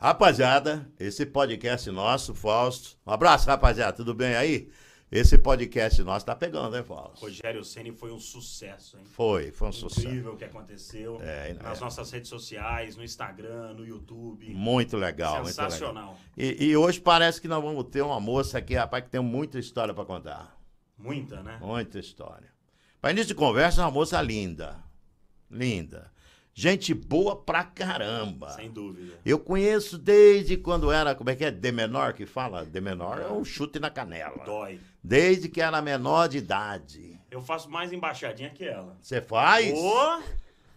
Rapaziada, esse podcast nosso, Fausto. Um abraço, rapaziada. Tudo bem aí? Esse podcast nosso tá pegando, né, Fausto? Rogério Ceni foi um sucesso, hein? Foi, foi um Incrível sucesso. Incrível o que aconteceu. É, é. nas é. nossas redes sociais, no Instagram, no YouTube. Muito legal, Sensacional. Muito legal. E, e, hoje parece que nós vamos ter uma moça aqui, rapaz, que tem muita história para contar. Muita, né? Muita história. Para início de conversa, é uma moça linda. Linda. Gente boa pra caramba. Sem dúvida. Eu conheço desde quando era, como é que é? De menor que fala? De menor é um chute na canela. Dói. Desde que era menor de idade. Eu faço mais embaixadinha que ela. Você faz?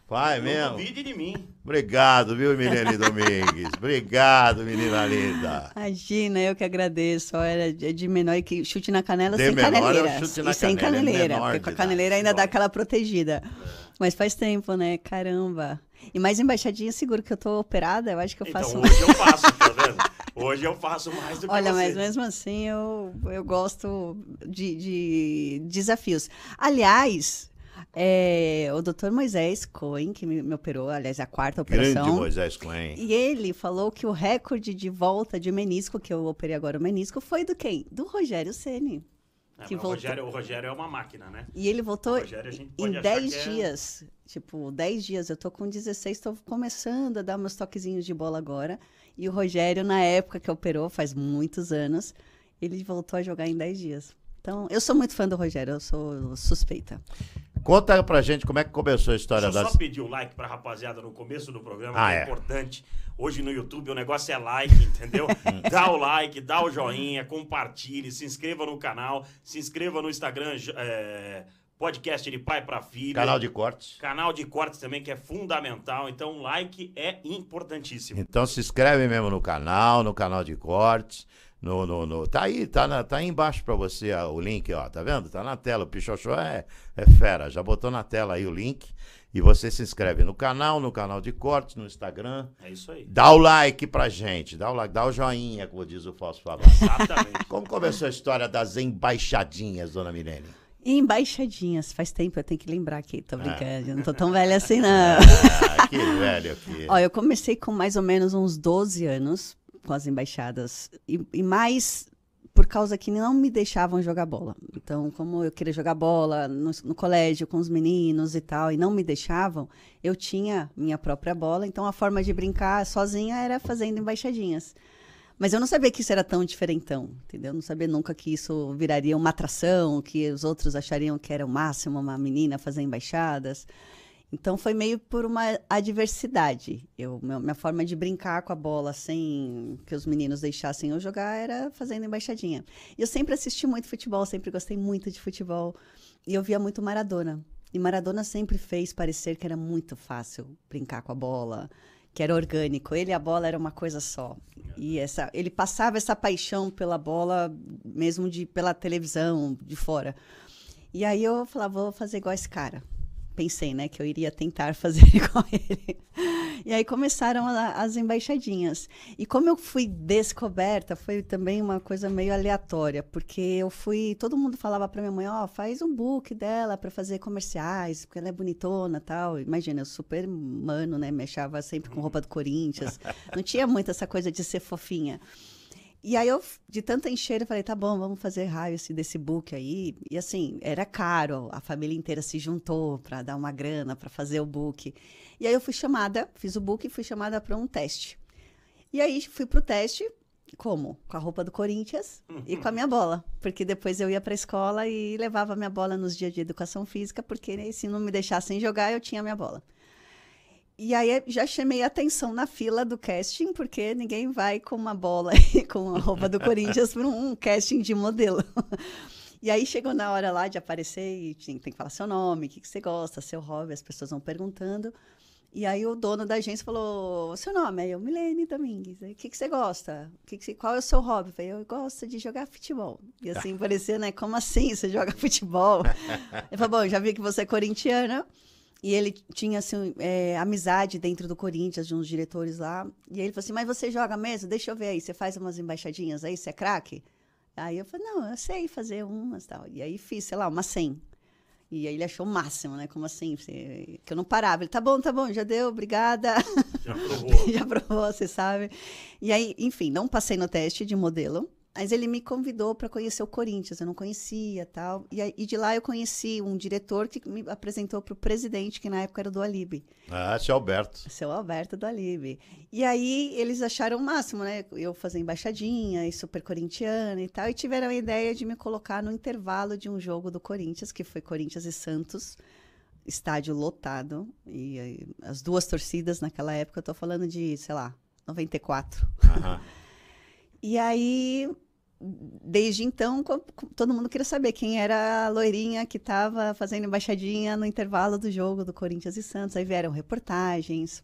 Faz mesmo? Duvide de mim. Obrigado, viu, Milene Domingues? Obrigado, menina linda. Imagina, eu que agradeço. Olha, é de menor que chute na canela de sem menor caneleira. É um chute na e canela, sem é caneleira. É porque com a caneleira ainda dá aquela protegida. É. Mas faz tempo, né? Caramba. E mais embaixadinha, seguro que eu tô operada, eu acho que eu então, faço. Então, hoje eu faço, tá vendo? Hoje eu faço mais do que Olha, você. mas mesmo assim eu, eu gosto de, de desafios. Aliás, é, o doutor Moisés Cohen, que me, me, operou, aliás, a quarta operação. Grande Moisés Cohen. E ele falou que o recorde de volta de menisco, que eu operei agora o menisco, foi do quem? Do Rogério Ceni. É, que o, Rogério, o Rogério é uma máquina, né? E ele voltou em 10 é... dias. Tipo, 10 dias. Eu tô com 16, tô começando a dar meus toquezinhos de bola agora. E o Rogério, na época que operou, faz muitos anos, ele voltou a jogar em 10 dias. Então, eu sou muito fã do Rogério, eu sou suspeita. Conta pra gente como é que começou a história Deixa eu só pedir o like pra rapaziada no começo do programa, ah, que é, é, importante. Hoje no YouTube o negócio é like, entendeu? Hum. dá o like, dá o joinha, compartilhe, se inscreva no canal, se inscreva no Instagram. É podcast de pai para filho. Canal de cortes. Canal de cortes também, que é fundamental. Então, o like é importantíssimo. Então, se inscreve mesmo no canal, no canal de cortes. No, no, no. Tá aí, tá, na, tá aí embaixo para você ó, o link, ó. Tá vendo? Tá na tela. O Pichochó é, é fera. Já botou na tela aí o link. E você se inscreve no canal, no canal de cortes, no Instagram. É isso aí. Dá o like pra gente. Dá o like, dá o joinha, como diz o Fausto Falar. Exatamente. Como começou a história das embaixadinhas, dona Milene? Embaixadinhas, faz tempo, eu tenho que lembrar aqui, tô brincando, é. não tô tão velha assim não. Ah, que velho aqui. Ó, eu comecei com mais ou menos uns 12 anos, com as embaixadas. E, e, mais por causa que não me deixavam jogar bola. Então, como eu queria jogar bola no, no, colégio com os meninos e tal, e não me deixavam, eu tinha minha própria bola. Então, a forma de brincar sozinha era fazendo embaixadinhas. Mas eu não sabia que isso era tão diferentão, entendeu? não sabia nunca que isso viraria uma atração, que os outros achariam que era o máximo uma menina fazer embaixadas. Então foi meio por uma adversidade. Eu, minha forma de brincar com a bola sem que os meninos deixassem eu jogar era fazendo embaixadinha. E eu sempre assisti muito futebol, sempre gostei muito de futebol. E eu via muito Maradona. E Maradona sempre fez parecer que era muito fácil brincar com a bola, que era orgânico. Ele e a bola era uma coisa só. E essa, ele passava essa paixão pela bola, mesmo de pela televisão, de fora. E aí eu falava, vou fazer igual esse cara pensei, né, que eu iria tentar fazer com ele. E aí começaram a, as embaixadinhas. E como eu fui descoberta, foi também uma coisa meio aleatória, porque eu fui, todo mundo falava para minha mãe, ó, oh, faz um book dela para fazer comerciais, porque ela é bonitona, tal. Imagina, eu super mano, né, mexava sempre com roupa do Corinthians. Não tinha muito essa coisa de ser fofinha. E aí eu, de tanta encheira, falei, tá bom, vamos fazer raio assim, desse book aí. E assim, era caro, a família inteira se juntou para dar uma grana, para fazer o book. E aí eu fui chamada, fiz o book e fui chamada para um teste. E aí fui pro teste, como? Com a roupa do Corinthians e com a minha bola. Porque depois eu ia pra escola e levava minha bola nos dias de educação física, porque né, se não me deixassem jogar, eu tinha minha bola. E aí eh, já chamei atenção na fila do casting, porque ninguém vai com uma bola e com a roupa do Corinthians para um casting de modelo. E aí chegou na hora lá de aparecer e tem, tem que falar seu nome, o que, que você gosta, seu hobby, as pessoas vão perguntando. E aí o dono da agência falou, seu nome? Aí eu, Milene Domingues. O que, que você gosta? Que que qual é o seu hobby? Eu falei, eu gosto de jogar futebol. E assim, parecia, né? Como assim você joga futebol? Ele falou, bom, já vi que você é corintiana. E ele tinha, assim, é, amizade dentro do Corinthians, de uns diretores lá. E ele falou assim: Mas você joga mesmo? Deixa eu ver aí. Você faz umas embaixadinhas aí? Você é craque? Aí eu falei: Não, eu sei fazer umas tal. E aí fiz, sei lá, umas 100. E aí ele achou o máximo, né? Como assim? Você... Que eu não parava. Ele, tá bom, tá bom, já deu, obrigada. Já provou. já provou, você sabe. E aí, enfim, não passei no teste de modelo. Mas ele me convidou para conhecer o Corinthians, eu não conhecia tal. E, e, de lá eu conheci um diretor que me apresentou para o presidente, que na época era do Alibe. Ah, seu Alberto. Seu Alberto do Alibe. E aí eles acharam o máximo, né? Eu fazer embaixadinha e super corintiana e tal. E tiveram a ideia de me colocar no intervalo de um jogo do Corinthians, que foi Corinthians e Santos. Estádio lotado. E, e as duas torcidas naquela época, eu estou falando de, sei lá, 94. Aham. E aí desde então, todo mundo queria saber quem era a loirinha que estava fazendo embaixadinha no intervalo do jogo do Corinthians e Santos. Aí vieram reportagens.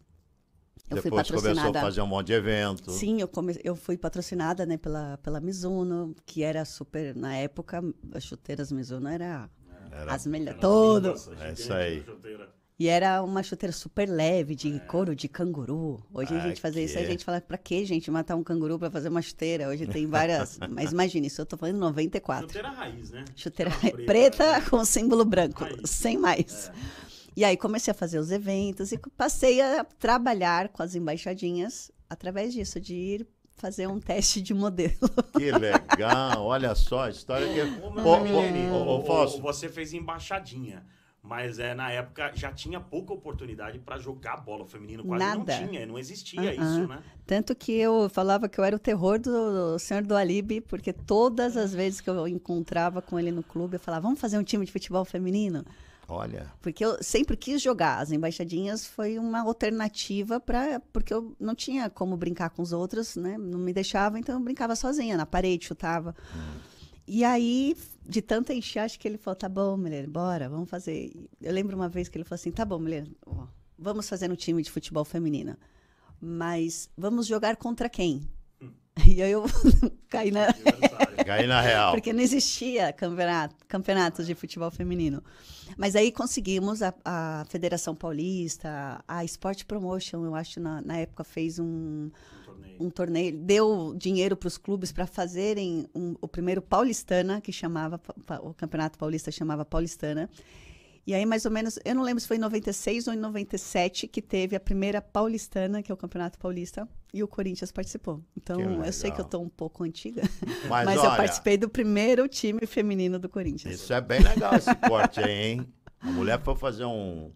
Eu Depois fui patrocinada... começou a fazer um monte de evento. Sim, eu, come... eu fui patrocinada né, pela, pela Mizuno, que era super. Na época, as chuteiras Mizuno era, era as melhores. Todo. É isso aí. E era uma chuteira super leve, de ah. couro de canguru. Hoje a ah, gente fazia isso, a é. gente fala, pra que, gente, matar um canguru pra fazer uma chuteira? Hoje tem várias. Mas imagine isso, eu tô falando 94. Chuteira raiz, né? Chuteira, chuteira preta, preta com símbolo branco, raiz. sem mais. É. E aí comecei a fazer os eventos e passei a trabalhar com as embaixadinhas através disso, de ir fazer um teste de modelo. Que legal, olha só a história que... É ô, ô, ô, Você fez embaixadinha. Mas é, na época já tinha pouca oportunidade para jogar bola feminino, quase Nada. não tinha, não existia uh -uh. isso, né? Tanto que eu falava que eu era o terror do senhor do Alibi, porque todas as vezes que eu encontrava com ele no clube, eu falava, vamos fazer um time de futebol feminino? Olha. Porque eu sempre quis jogar. As embaixadinhas foi uma alternativa para porque eu não tinha como brincar com os outros, né? Não me deixava, então eu brincava sozinha na parede, chutava. Hum. E aí, de tanta encher, acho que ele falou: tá bom, mulher, bora, vamos fazer. Eu lembro uma vez que ele falou assim: tá bom, mulher, vamos fazer um time de futebol feminina. Mas vamos jogar contra quem? Hum. E aí eu caí na. caí na real. Porque não existia campeonato, campeonatos de futebol feminino. Mas aí conseguimos, a, a Federação Paulista, a Sport Promotion, eu acho, na, na época fez um um torneio, deu dinheiro para os clubes para fazerem um, o primeiro Paulistana, que chamava, o Campeonato Paulista chamava Paulistana. E aí, mais ou menos, eu não lembro se foi em 96 ou em 97 que teve a primeira paulistana, que é o Campeonato Paulista, e o Corinthians participou. Então, eu sei que eu estou um pouco antiga, mas, mas olha, eu participei do primeiro time feminino do Corinthians. Isso é bem legal esse corte aí, hein? A mulher foi fazer um,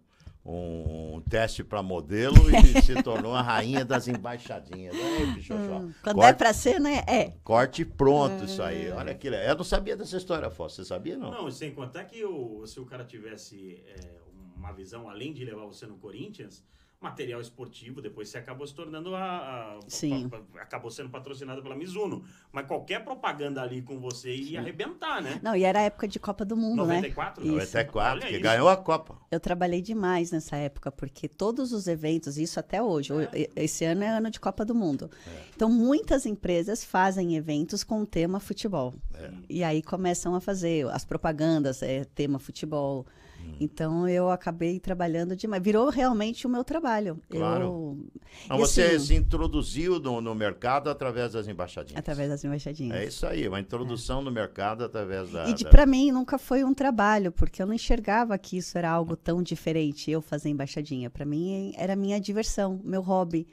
um teste para modelo e se tornou a rainha das embaixadinhas. hum, quando corte, é para ser, né? É. Corte pronto é. isso aí. Olha aquilo. Eu não sabia dessa história, fosse Você sabia, não? Não, sem contar que o, se o cara tivesse é, uma visão além de levar você no Corinthians, material esportivo, depois você acabou se tornando a, a Sim. A, a, acabou sendo patrocinado pela Mizuno, mas qualquer propaganda ali com você ia Sim. arrebentar, né? Não, e era a época de Copa do Mundo, 94, né? 94, 94, né? que ganhou a Copa. Eu trabalhei demais nessa época, porque todos os eventos, isso até hoje, é. esse ano é ano de Copa do Mundo. É. Então, muitas empresas fazem eventos com o tema futebol. É. E aí começam a fazer as propagandas, é tema futebol, Uhum. Então eu acabei trabalhando demais. Virou realmente o meu trabalho. Claro. Eu... Então, assim, você se introduziu no, no, mercado através das embaixadinhas. Através das embaixadinhas. É isso aí, uma introdução é. no mercado através da. E da... para mim nunca foi um trabalho, porque eu não enxergava que isso era algo tão diferente, eu fazer embaixadinha. Para mim era minha diversão, meu hobby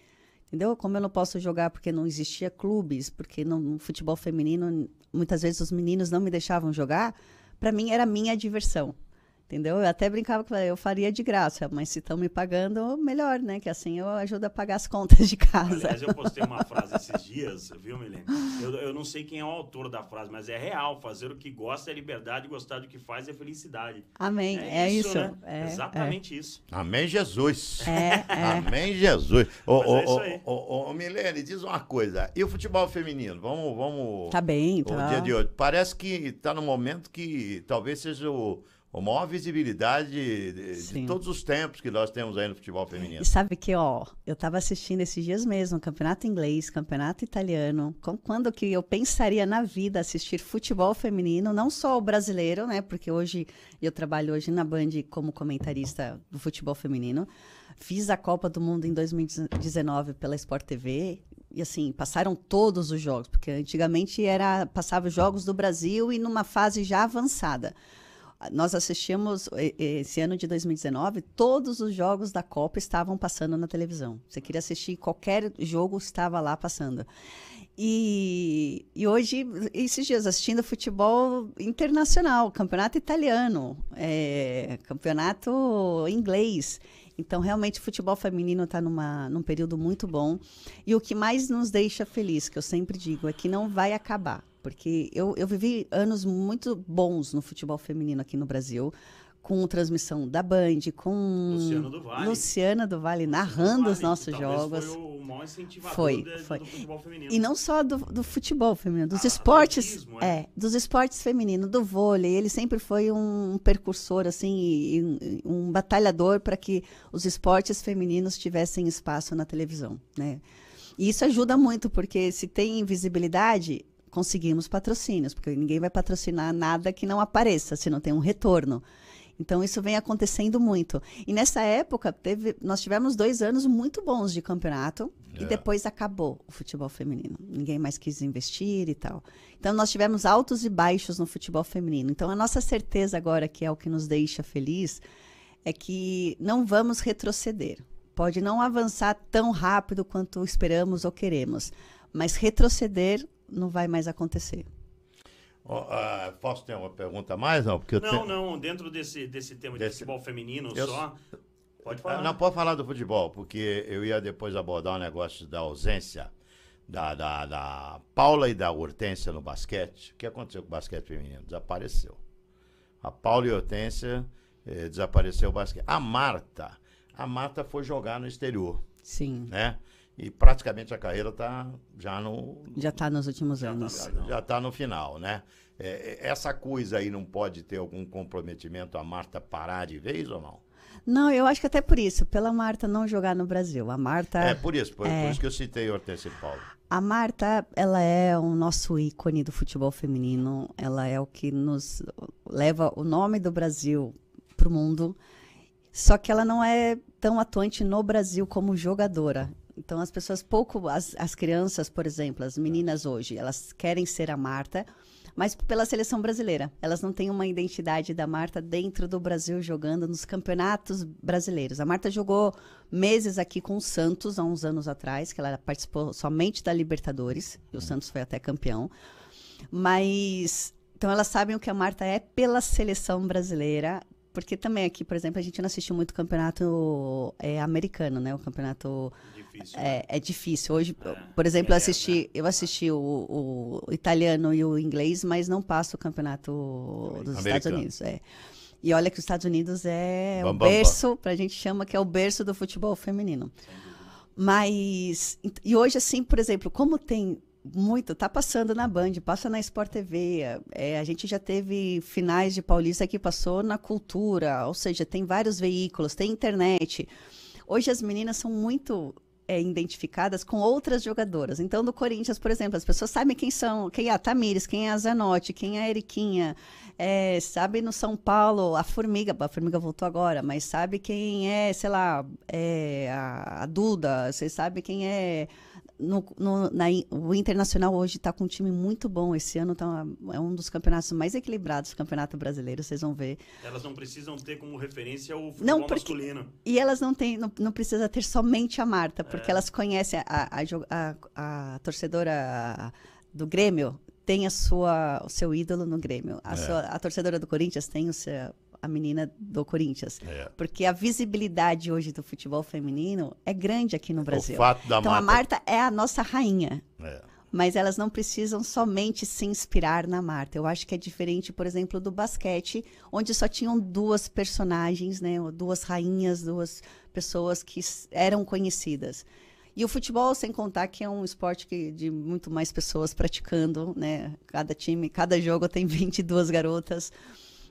entendeu? Como eu não posso jogar porque não existia clubes, porque no, no futebol feminino muitas vezes os meninos não me deixavam jogar, para mim era minha diversão. Entendeu? Eu até brincava que eu faria de graça, mas se estão me pagando, melhor, né? Que assim eu ajudo a pagar as contas de casa. Aliás, eu postei uma frase esses dias, viu, Milene? Eu, eu não sei quem é o autor da frase, mas é real. Fazer o que gosta é liberdade, gostar do que faz é felicidade. Amém. É, é isso. isso. Né? É, Exatamente é. isso. Amém, Jesus. É, é. Amém, Jesus. Ô, é ô, ô, ô, Milene, diz uma coisa. E o futebol feminino? Vamos. vamos tá bem, tá. O dia de hoje. Parece que está no momento que talvez seja o o maior visibilidade de, de, todos os tempos que nós temos aí no futebol feminino. E sabe que, ó, eu estava assistindo esses dias mesmo, campeonato inglês, campeonato italiano, com, quando que eu pensaria na vida assistir futebol feminino, não só o brasileiro, né, porque hoje, eu trabalho hoje na Band como comentarista do futebol feminino, fiz a Copa do Mundo em 2019 pela Sport TV, e assim, passaram todos os jogos, porque antigamente era passava os jogos do Brasil e numa fase já avançada nós assistimos esse ano de 2019, todos os jogos da Copa estavam passando na televisão. Você queria assistir qualquer jogo estava lá passando. E, e hoje, esses dias, assistindo futebol internacional, campeonato italiano, é, campeonato inglês. Então, realmente, o futebol feminino está num período muito bom. E o que mais nos deixa feliz, que eu sempre digo, é que não vai acabar porque eu, eu vivi anos muito bons no futebol feminino aqui no Brasil, com transmissão da Band, com Luciana do Vale, Luciana do vale narrando os nossos jogos. Foi o maior incentivador foi, de, foi. do futebol feminino. E não só do, do futebol feminino, dos ah, esportes, é. é. dos esportes femininos do vôlei. Ele sempre foi um percursor assim, e, e um batalhador para que os esportes femininos tivessem espaço na televisão, né? E isso ajuda muito, porque se tem visibilidade, conseguimos patrocínios, porque ninguém vai patrocinar nada que não apareça, se não tem um retorno. Então, isso vem acontecendo muito. E nessa época, teve, nós tivemos dois anos muito bons de campeonato é. e depois acabou o futebol feminino. Ninguém mais quis investir e tal. Então, nós tivemos altos e baixos no futebol feminino. Então, a nossa certeza agora, que é o que nos deixa feliz, é que não vamos retroceder. Pode não avançar tão rápido quanto esperamos ou queremos, mas retroceder não vai mais acontecer. Oh, uh, posso ter uma pergunta a mais? Não, porque não, não, dentro desse, desse tema desse... de futebol feminino eu... só. Pode ah, falar. Não, pode falar do futebol, porque eu ia depois abordar o um negócio da ausência da, da, da Paula e da Hortência no basquete. O que aconteceu com o basquete feminino? Desapareceu. A Paula e a Hortência eh, desapareceu o basquete. A Marta, a Marta foi jogar no exterior. Sim. Né? E praticamente a carreira está já no. Já está nos últimos tá anos. Já está no final, né? É, é, essa coisa aí não pode ter algum comprometimento a Marta parar de vez ou não? Não, eu acho que até por isso, pela Marta não jogar no Brasil. A Marta. É, por isso, por, é, por isso que eu citei Hortense Paulo. A Marta, ela é o nosso ícone do futebol feminino, ela é o que nos leva o nome do Brasil para o mundo. Só que ela não é tão atuante no Brasil como jogadora. Então as pessoas pouco, as, as crianças, por exemplo, as meninas hoje, elas querem ser a Marta, mas pela seleção brasileira. Elas não têm uma identidade da Marta dentro do Brasil jogando nos campeonatos brasileiros. A Marta jogou meses aqui com o Santos há uns anos atrás, que ela participou somente da Libertadores, e o uhum. Santos foi até campeão. Mas então elas sabem o que a Marta é pela seleção brasileira. Porque também aqui, por exemplo, a gente não assistiu muito campeonato é, americano, né? O campeonato difícil. É, né? é difícil. Hoje, é, por exemplo, é, eu é, assisti, né? eu assisti o, o, italiano e o inglês, mas não passo o campeonato dos Americano. Estados Unidos. É. E olha que os Estados Unidos é o berço, para a gente chama que é o berço do futebol feminino. Mas e hoje assim, por exemplo, como tem muito, tá passando na Band, passa na Sport TV. É, a gente já teve finais de Paulista que passou na Cultura, ou seja, tem vários veículos, tem internet. Hoje as meninas são muito é, identificadas com outras jogadoras. Então, do Corinthians, por exemplo, as pessoas sabem quem são, quem é a Tamires, quem é a Zanotti, quem é a Eriquinha, é, sabe no São Paulo a Formiga, a Formiga voltou agora, mas sabe quem é, sei lá, é, a, a Duda, vocês sabem quem é no, no na, o Internacional hoje está com um time muito bom. Esse ano tá, é um dos campeonatos mais equilibrados do Campeonato Brasileiro, vocês vão ver. Elas não precisam ter como referência o futebol não, porque, masculino. E elas não têm, não, não precisa ter somente a Marta, porque é. elas conhecem a, a, a, a torcedora do Grêmio tem a sua, o seu ídolo no Grêmio. A, é. sua, a torcedora do Corinthians tem o seu a menina do Corinthians. É. Porque a visibilidade hoje do futebol feminino é grande aqui no Brasil. O fato da então Marta... a Marta é a nossa rainha. É. Mas elas não precisam somente se inspirar na Marta. Eu acho que é diferente, por exemplo, do basquete, onde só tinham duas personagens, né? duas rainhas, duas pessoas que eram conhecidas. E o futebol, sem contar que é um esporte que, de muito mais pessoas praticando, né? Cada time, cada jogo tem 22 garotas.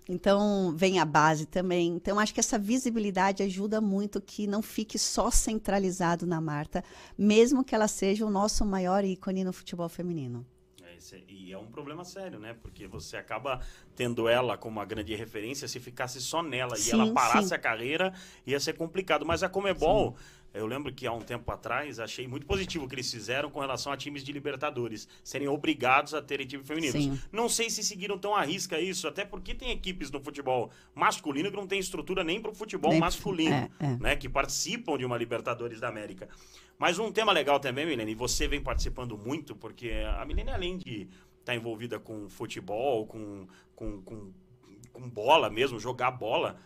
Então, vem a base também. Então, acho que essa visibilidade ajuda muito que não fique só centralizado na Marta, mesmo que ela seja o nosso maior ícone no futebol feminino. É, é e é um problema sério, né? Porque você acaba tendo ela como uma grande referência, se ficasse só nela sim, e ela parasse sim. a carreira, ia ser complicado. Mas a Comebol. Sim eu lembro que há um tempo atrás achei muito positivo o que eles fizeram com relação a times de Libertadores serem obrigados a terem time feminino. Não sei se seguiram tão à risca isso, até porque tem equipes no futebol masculino que não tem estrutura nem para o futebol nem masculino, é, é. né? Que participam de uma Libertadores da América. Mas um tema legal também, Milene, e você vem participando muito, porque a Milene, além de estar tá envolvida com futebol, com, com, com, com bola mesmo, jogar bola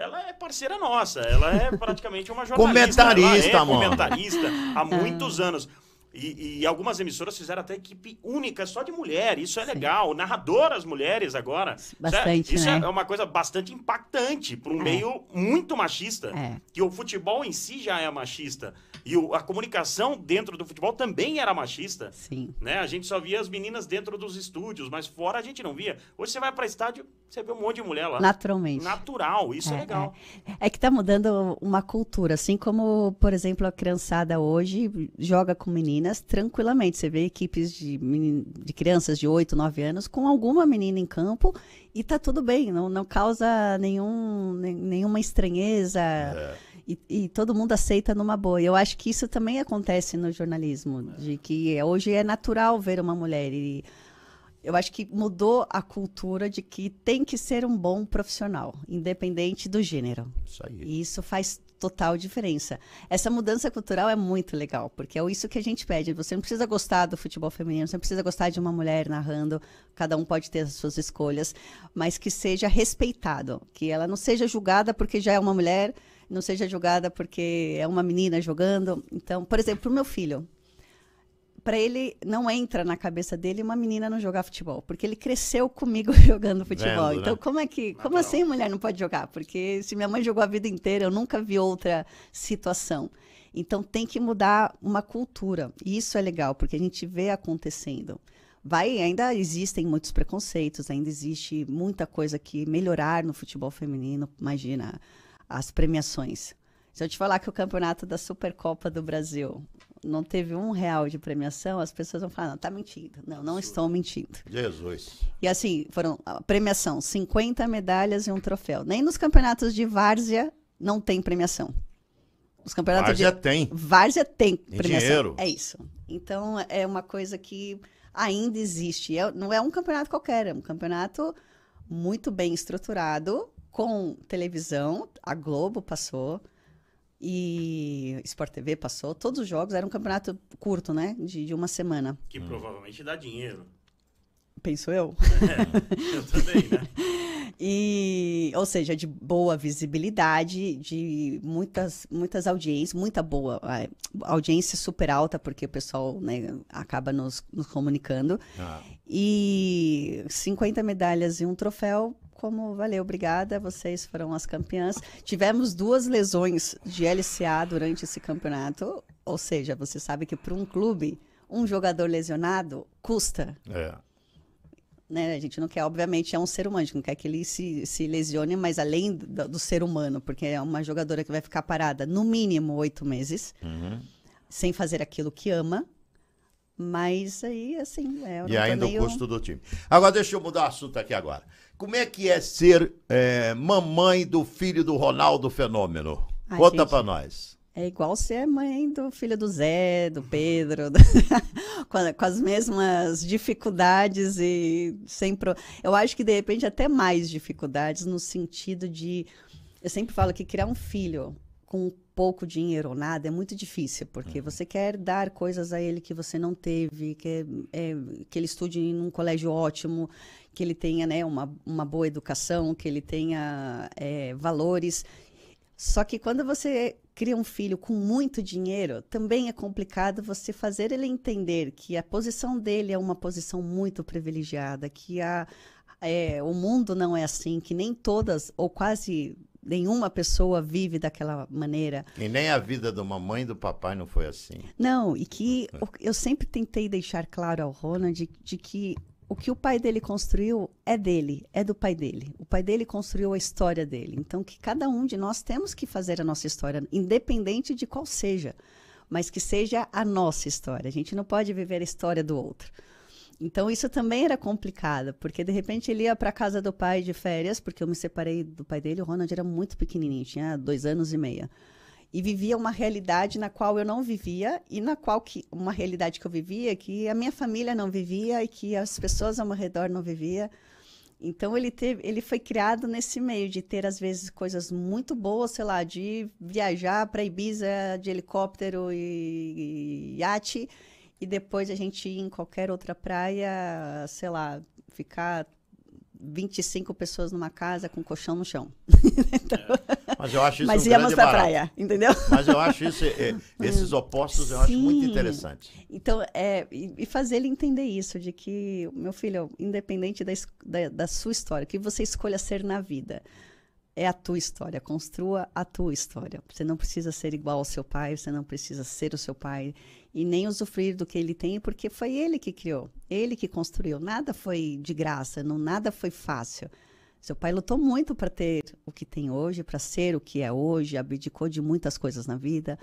ela é parceira nossa, ela é praticamente uma jornalista. comentarista, né? ela é mano. Comentarista há é. muitos anos. E, e, algumas emissoras fizeram até equipe única só de mulher, isso é Sim. legal. Narradoras mulheres agora. Bastante, isso é, né? isso é uma coisa bastante impactante para um é. meio muito machista, é. que o futebol em si já é machista. E o, a comunicação dentro do futebol também era machista. Sim. Né? A gente só via as meninas dentro dos estúdios, mas fora a gente não via. Hoje você vai para estádio, você vê um monte de mulher lá. Naturalmente. Natural, isso é, é legal. É. é que está mudando uma cultura, assim como, por exemplo, a criançada hoje joga com meninas tranquilamente. Você vê equipes de, menin... de crianças de 8, 9 anos com alguma menina em campo e tá tudo bem, não, não causa nenhum, nenhuma estranheza. É e, e, todo mundo aceita numa boa. Eu acho que isso também acontece no jornalismo, é. de que hoje é natural ver uma mulher. E eu acho que mudou a cultura de que tem que ser um bom profissional, independente do gênero. Isso aí. E isso faz total diferença. Essa mudança cultural é muito legal, porque é isso que a gente pede. Você não precisa gostar do futebol feminino, você não precisa gostar de uma mulher narrando, cada um pode ter as suas escolhas, mas que seja respeitado, que ela não seja julgada porque já é uma mulher, não seja julgada porque é uma menina jogando. Então, por exemplo, para o meu filho, para ele não entra na cabeça dele uma menina não jogar futebol, porque ele cresceu comigo jogando futebol. Vendo, então, né? como é que, como assim mulher não pode jogar? Porque se minha mãe jogou a vida inteira, eu nunca vi outra situação. Então, tem que mudar uma cultura. E isso é legal, porque a gente vê acontecendo. Vai, ainda existem muitos preconceitos, ainda existe muita coisa que melhorar no futebol feminino. Imagina, as premiações. Se eu te falar que o campeonato da Supercopa do Brasil não teve um real de premiação, as pessoas vão falar, não, tá mentindo. Não, não estou mentindo. Jesus. E assim, foram a premiação, 50 medalhas e um troféu. Nem nos campeonatos de várzea não tem premiação. Os campeonatos várzea de... tem. Várzea tem premiação. Em dinheiro. É isso. Então, é uma coisa que ainda existe. É, não é um campeonato qualquer, é um campeonato muito bem estruturado, com televisão, a Globo passou e Sport TV passou. Todos os jogos era um campeonato curto, né? De, de uma semana. Que hum. provavelmente dá dinheiro. Penso eu. É, eu também, né? e, ou seja, de boa visibilidade, de muitas, muitas audiências, muita boa audiência super alta, porque o pessoal né, acaba nos, nos comunicando. Ah. E 50 medalhas e um troféu como valeu, obrigada. Vocês foram as campeãs. Tivemos duas lesões de LCA durante esse campeonato. Ou seja, você sabe que para um clube, um jogador lesionado custa. É. Né? A gente não quer, obviamente, é um ser humano, a gente não quer que ele se, se lesione, mas além do, do ser humano, porque é uma jogadora que vai ficar parada no mínimo oito meses, uhum. sem fazer aquilo que ama. Mas aí, assim, é, E ainda meio... o custo do time. Agora, deixa eu mudar o assunto aqui agora. Como é que é ser é, mamãe do filho do Ronaldo Fenômeno? Ai, Conta para nós. É igual ser mãe do filho do Zé, do Pedro, do... com, as mesmas dificuldades e sempre. Eu acho que de repente até mais dificuldades no sentido de. Eu sempre falo que criar um filho com pouco dinheiro ou nada é muito difícil, porque uhum. você quer dar coisas a ele que você não teve, é, é, que ele estude em um colégio ótimo, que ele tenha né, uma, uma boa educação, que ele tenha é, valores. Só que quando você cria um filho com muito dinheiro, também é complicado você fazer ele entender que a posição dele é uma posição muito privilegiada, que a, é, o mundo não é assim, que nem todas ou quase nenhuma pessoa vive daquela maneira. E nem a vida da mamãe e do papai não foi assim. Não, e que eu sempre tentei deixar claro ao Ronald de, de que o que o pai dele construiu é dele, é do pai dele. O pai dele construiu a história dele. Então, que cada um de nós temos que fazer a nossa história, independente de qual seja, mas que seja a nossa história. A gente não pode viver a história do outro. Então, isso também era complicado, porque de repente ele ia para casa do pai de férias, porque eu me separei do pai dele. O Ronald era muito pequenininho, tinha dois anos e meio e vivia uma realidade na qual eu não vivia e na qual que, uma realidade que eu vivia que a minha família não vivia e que as pessoas ao meu redor não vivia. Então ele teve, ele foi criado nesse meio de ter às vezes coisas muito boas, sei lá, de viajar para Ibiza de helicóptero e, e iate e depois a gente ir em qualquer outra praia, sei lá, ficar 25 pessoas numa casa com colchão no chão. então, é. Mas eu acho isso Mas um íamos barato. praia, entendeu? Mas eu acho isso, é, é, esses opostos eu Sim. acho muito interessante. Então, é, e fazer ele entender isso, de que, meu filho, independente da, da, da sua história, que você escolha ser na vida, é a tua história, construa a tua história. Você não precisa ser igual ao seu pai, você não precisa ser o seu pai e nem usufruir do que ele tem, porque foi ele que criou, ele que construiu. Nada foi de graça, não nada foi fácil. Seu pai lutou muito para ter o que tem hoje, para ser o que é hoje, abdicou de muitas coisas na vida.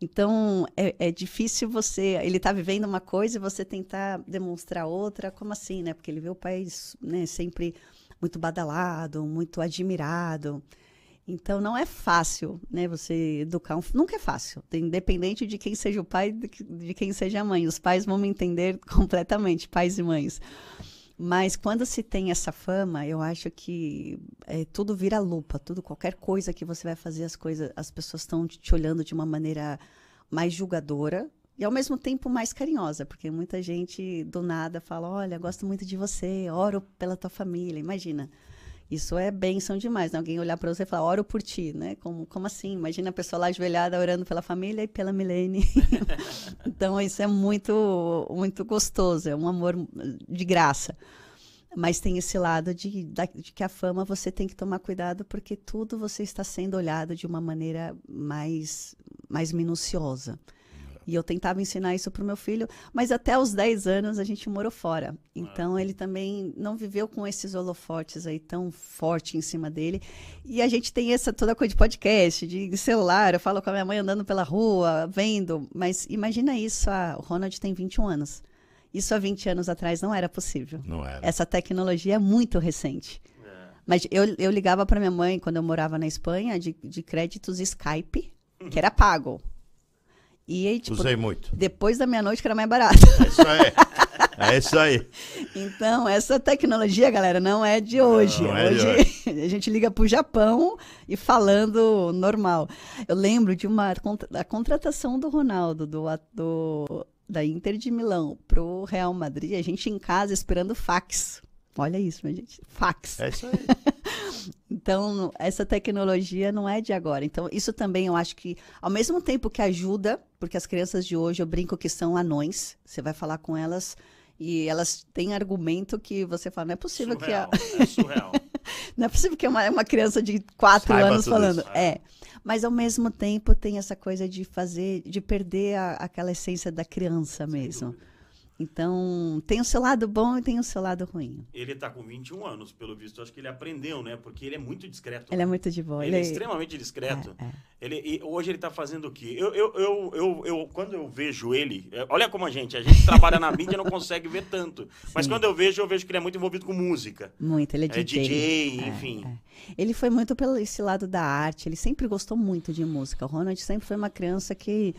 Então, é, é difícil você. Ele está vivendo uma coisa e você tentar demonstrar outra. Como assim, né? Porque ele vê o pai né, sempre muito badalado, muito admirado. Então não é fácil, né? Você educar um... nunca é fácil, independente de quem seja o pai, de quem seja a mãe. Os pais vão me entender completamente, pais e mães. Mas quando se tem essa fama, eu acho que é, tudo vira lupa, tudo qualquer coisa que você vai fazer, as coisas, as pessoas estão te olhando de uma maneira mais julgadora, e ao mesmo tempo mais carinhosa, porque muita gente do nada fala: Olha, gosto muito de você, oro pela tua família. Imagina, isso é bênção demais, né? Alguém olhar para você e falar, oro por ti, né? Como, como assim? Imagina a pessoa lá ajoelhada orando pela família e pela Milene. então, isso é muito, muito gostoso, é um amor de graça. Mas tem esse lado de, de que a fama você tem que tomar cuidado, porque tudo você está sendo olhado de uma maneira mais, mais minuciosa. E eu tentava ensinar isso para o meu filho, mas até os 10 anos a gente morou fora. Então ah. ele também não viveu com esses holofotes aí tão forte em cima dele. E a gente tem essa toda coisa de podcast, de celular. Eu falo com a minha mãe andando pela rua, vendo. Mas imagina isso, a, ah, o Ronald tem 21 anos. Isso há 20 anos atrás não era possível. Não era. Essa tecnologia é muito recente. É. Mas eu, eu ligava para minha mãe quando eu morava na Espanha de, de créditos Skype, que era pago. E aí, tipo, Usei muito. Depois da meia-noite que era mais barato. É isso aí. É isso aí. então, essa tecnologia, galera, não é de hoje. Não, não é de hoje a gente liga pro Japão e falando normal. Eu lembro de uma da contratação do Ronaldo, do, do da Inter de Milão pro Real Madrid, a gente em casa esperando fax. Olha isso, minha gente. Fax. É isso aí. Então, essa tecnologia não é de agora. Então, isso também eu acho que, ao mesmo tempo que ajuda, porque as crianças de hoje, eu brinco que são anões, você vai falar com elas e elas têm argumento que você fala, não é possível surreal, que. A... É surreal. não é possível que uma, uma criança de quatro Saiba anos falando. Isso, é. é. Mas ao mesmo tempo tem essa coisa de fazer, de perder a, aquela essência da criança mesmo. Então, tem o seu lado bom e tem o seu lado ruim. Ele está com 21 anos, pelo visto. Acho que ele aprendeu, né? Porque ele é muito discreto. Ele é né? é muito de boa. Ele, é ele é, extremamente discreto. É, é. Ele, hoje ele está fazendo o quê? Eu, eu, eu, eu, eu, quando eu vejo ele... É, olha como a gente... A gente trabalha na mídia e não consegue ver tanto. Sim. Mas quando eu vejo, eu vejo que ele é muito envolvido com música. Muito. Ele é DJ. DJ enfim. Ele foi muito pelo esse lado da arte. Ele sempre gostou muito de música. O Ronald sempre foi uma criança que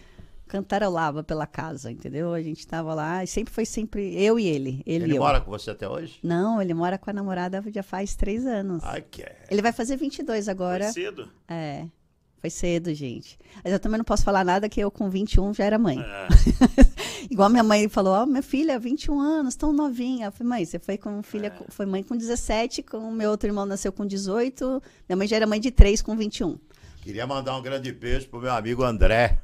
cantarolava pela casa, entendeu? A gente tava lá e sempre foi sempre eu e ele. Ele, ele mora com você até hoje? Não, ele mora com a namorada já faz três anos. Ai, é. Ele vai fazer 22 agora. Foi cedo? É. Foi cedo, gente. Mas eu também não posso falar nada que eu com 21 já era mãe. É. Igual minha mãe falou, ó, oh, minha filha, 21 anos, tão novinha. Eu falei, mãe, você foi com filha, é. foi mãe com 17, com meu outro irmão nasceu com 18. Minha mãe já era mãe de 3 com 21. Queria mandar um grande beijo pro meu amigo André.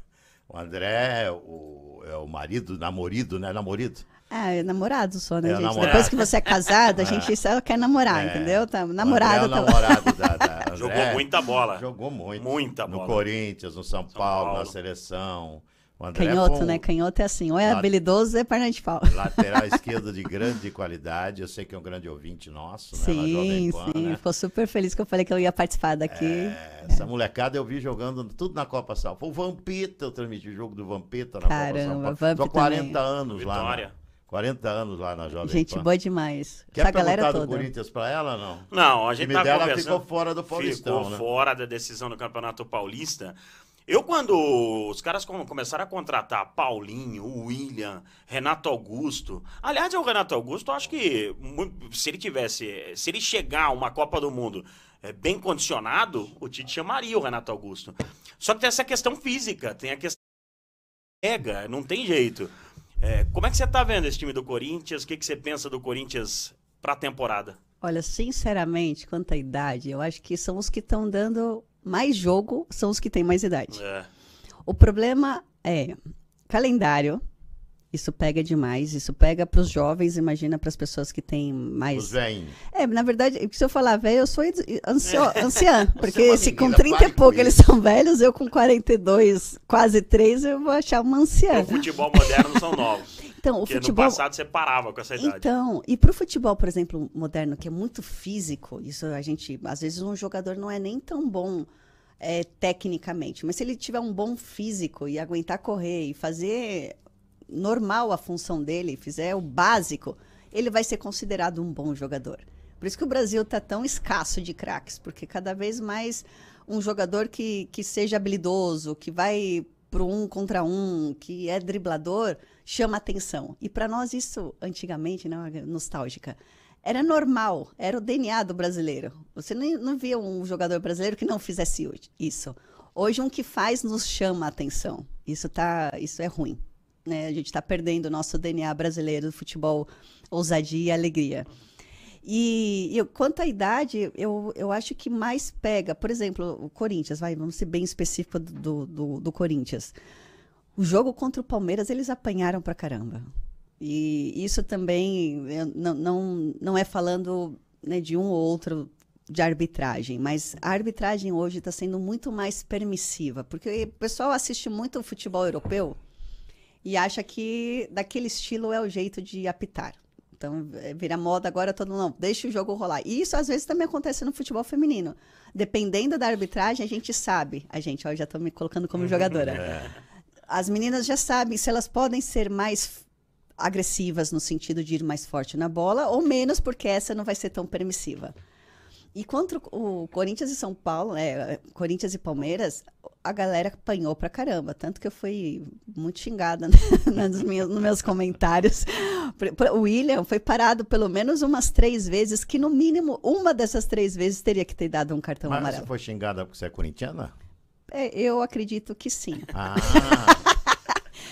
O André, é o, é o marido, namorido, né? Namorido. É, é namorado só, né, é gente? Namorado. Depois que você é casado, a é. gente só quer namorar, é. entendeu? Tá, namorado. também. é o namorado tá da, da Jogou muita bola. Jogou muito. Muita bola. No Corinthians, no São, São Paulo, Paulo, na seleção. É Canhoto, é bom, né? Canhoto é assim, ou é habilidoso ou é perna de pau. Lateral esquerdo de grande qualidade, eu sei que é um grande ouvinte nosso, né? Sim, Pan, sim, né? ficou super feliz que eu falei que eu ia participar daqui. É, é. essa é. molecada eu vi jogando tudo na Copa São Paulo. O Vampeta, eu transmiti o jogo do Vampeta na Caramba, Copa São Paulo. 40 também. anos Vitória. lá. Né? 40 anos lá na Jovem Gente Pan. boa demais. Quer Essa perguntar do Corinthians para ela não? Não, a gente tá conversando. ficou fora do Paulistão, Ficou né? fora da decisão do Campeonato Paulista eu, quando os caras começaram a contratar Paulinho, William, Renato Augusto. Aliás, é o Renato Augusto, eu acho que se ele tivesse. Se ele chegar a uma Copa do Mundo é, bem condicionado, o Tite chamaria o Renato Augusto. Só que tem essa questão física, tem a questão. Pega, não tem jeito. É, como é que você está vendo esse time do Corinthians? O que, que você pensa do Corinthians para a temporada? Olha, sinceramente, quanto à idade, eu acho que são os que estão dando mais jogo são os que têm mais idade. É. O problema é calendário. Isso pega demais, isso pega para os jovens, imagina para as pessoas que têm mais. Os velhinhos. É, na verdade, se eu falar velho, eu sou ansio... É. anciã, porque é se com 30 e pouco eles são velhos, eu com 42, quase 3, eu vou achar uma anciã. O futebol moderno são novos. Então, o futebol... no passado você parava com essa idade. Então, e para o futebol, por exemplo, moderno, que é muito físico, isso a gente. Às vezes um jogador não é nem tão bom é, tecnicamente, mas se ele tiver um bom físico e aguentar correr e fazer normal a função dele, fizer o básico, ele vai ser considerado um bom jogador. Por isso que o Brasil está tão escasso de craques, porque cada vez mais um jogador que, que seja habilidoso, que vai pro um contra um, que é driblador, chama atenção. E para nós isso, antigamente, né, nostálgica, era normal, era o DNA do brasileiro. Você nem, não via um jogador brasileiro que não fizesse isso. Hoje um que faz nos chama a atenção. Isso tá, isso é ruim. Né? A gente está perdendo o nosso DNA brasileiro do futebol, ousadia e alegria. E eu, quanto à idade, eu, eu acho que mais pega. Por exemplo, o Corinthians, vai, vamos ser bem específico do, do, do Corinthians. O jogo contra o Palmeiras, eles apanharam pra caramba. E isso também não, não, não é falando né, de um ou outro de arbitragem, mas a arbitragem hoje está sendo muito mais permissiva, porque o pessoal assiste muito o futebol europeu e acha que daquele estilo é o jeito de apitar. Então, é, vira moda agora todo mundo, não, deixa o jogo rolar. E isso às vezes também acontece no futebol feminino. Dependendo da arbitragem, a gente sabe. A gente, ó, já estou me colocando como uhum. jogadora. É. As meninas já sabem se elas podem ser mais agressivas no sentido de ir mais forte na bola ou menos porque essa não vai ser tão permissiva. E contra o Corinthians e São Paulo, é, Corinthians e Palmeiras, a galera apanhou pra caramba. Tanto que eu fui muito xingada né, nos, meus, nos, meus, comentários. O William foi parado pelo menos umas três vezes, que no mínimo uma dessas três vezes teria que ter dado um cartão Mas amarelo. Mas você foi xingada porque você é corintiana? É, eu acredito que sim. Ah!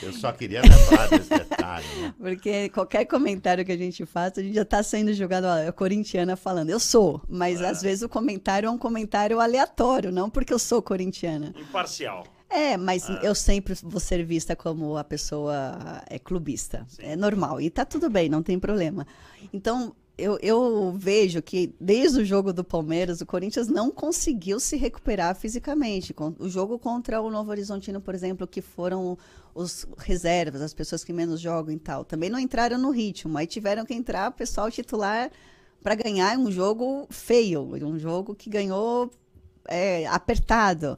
Eu só queria lembrar desse detalhe. Né? Porque qualquer comentário que a gente faça, a gente já está sendo julgado. a é corintiana falando, eu sou, mas é. às vezes o comentário é um comentário aleatório, não porque eu sou corintiana. Imparcial. É, mas ah. eu sempre vou ser vista como a pessoa é clubista. Sim. É normal. E tá tudo bem, não tem problema. Então, eu, eu vejo que desde o jogo do Palmeiras, o Corinthians não conseguiu se recuperar fisicamente. O jogo contra o Novo Horizontino, por exemplo, que foram os reservas, as pessoas que menos jogam e tal, também não entraram no ritmo. Aí tiveram que entrar o pessoal titular para ganhar um jogo feio, um jogo que ganhou é, apertado.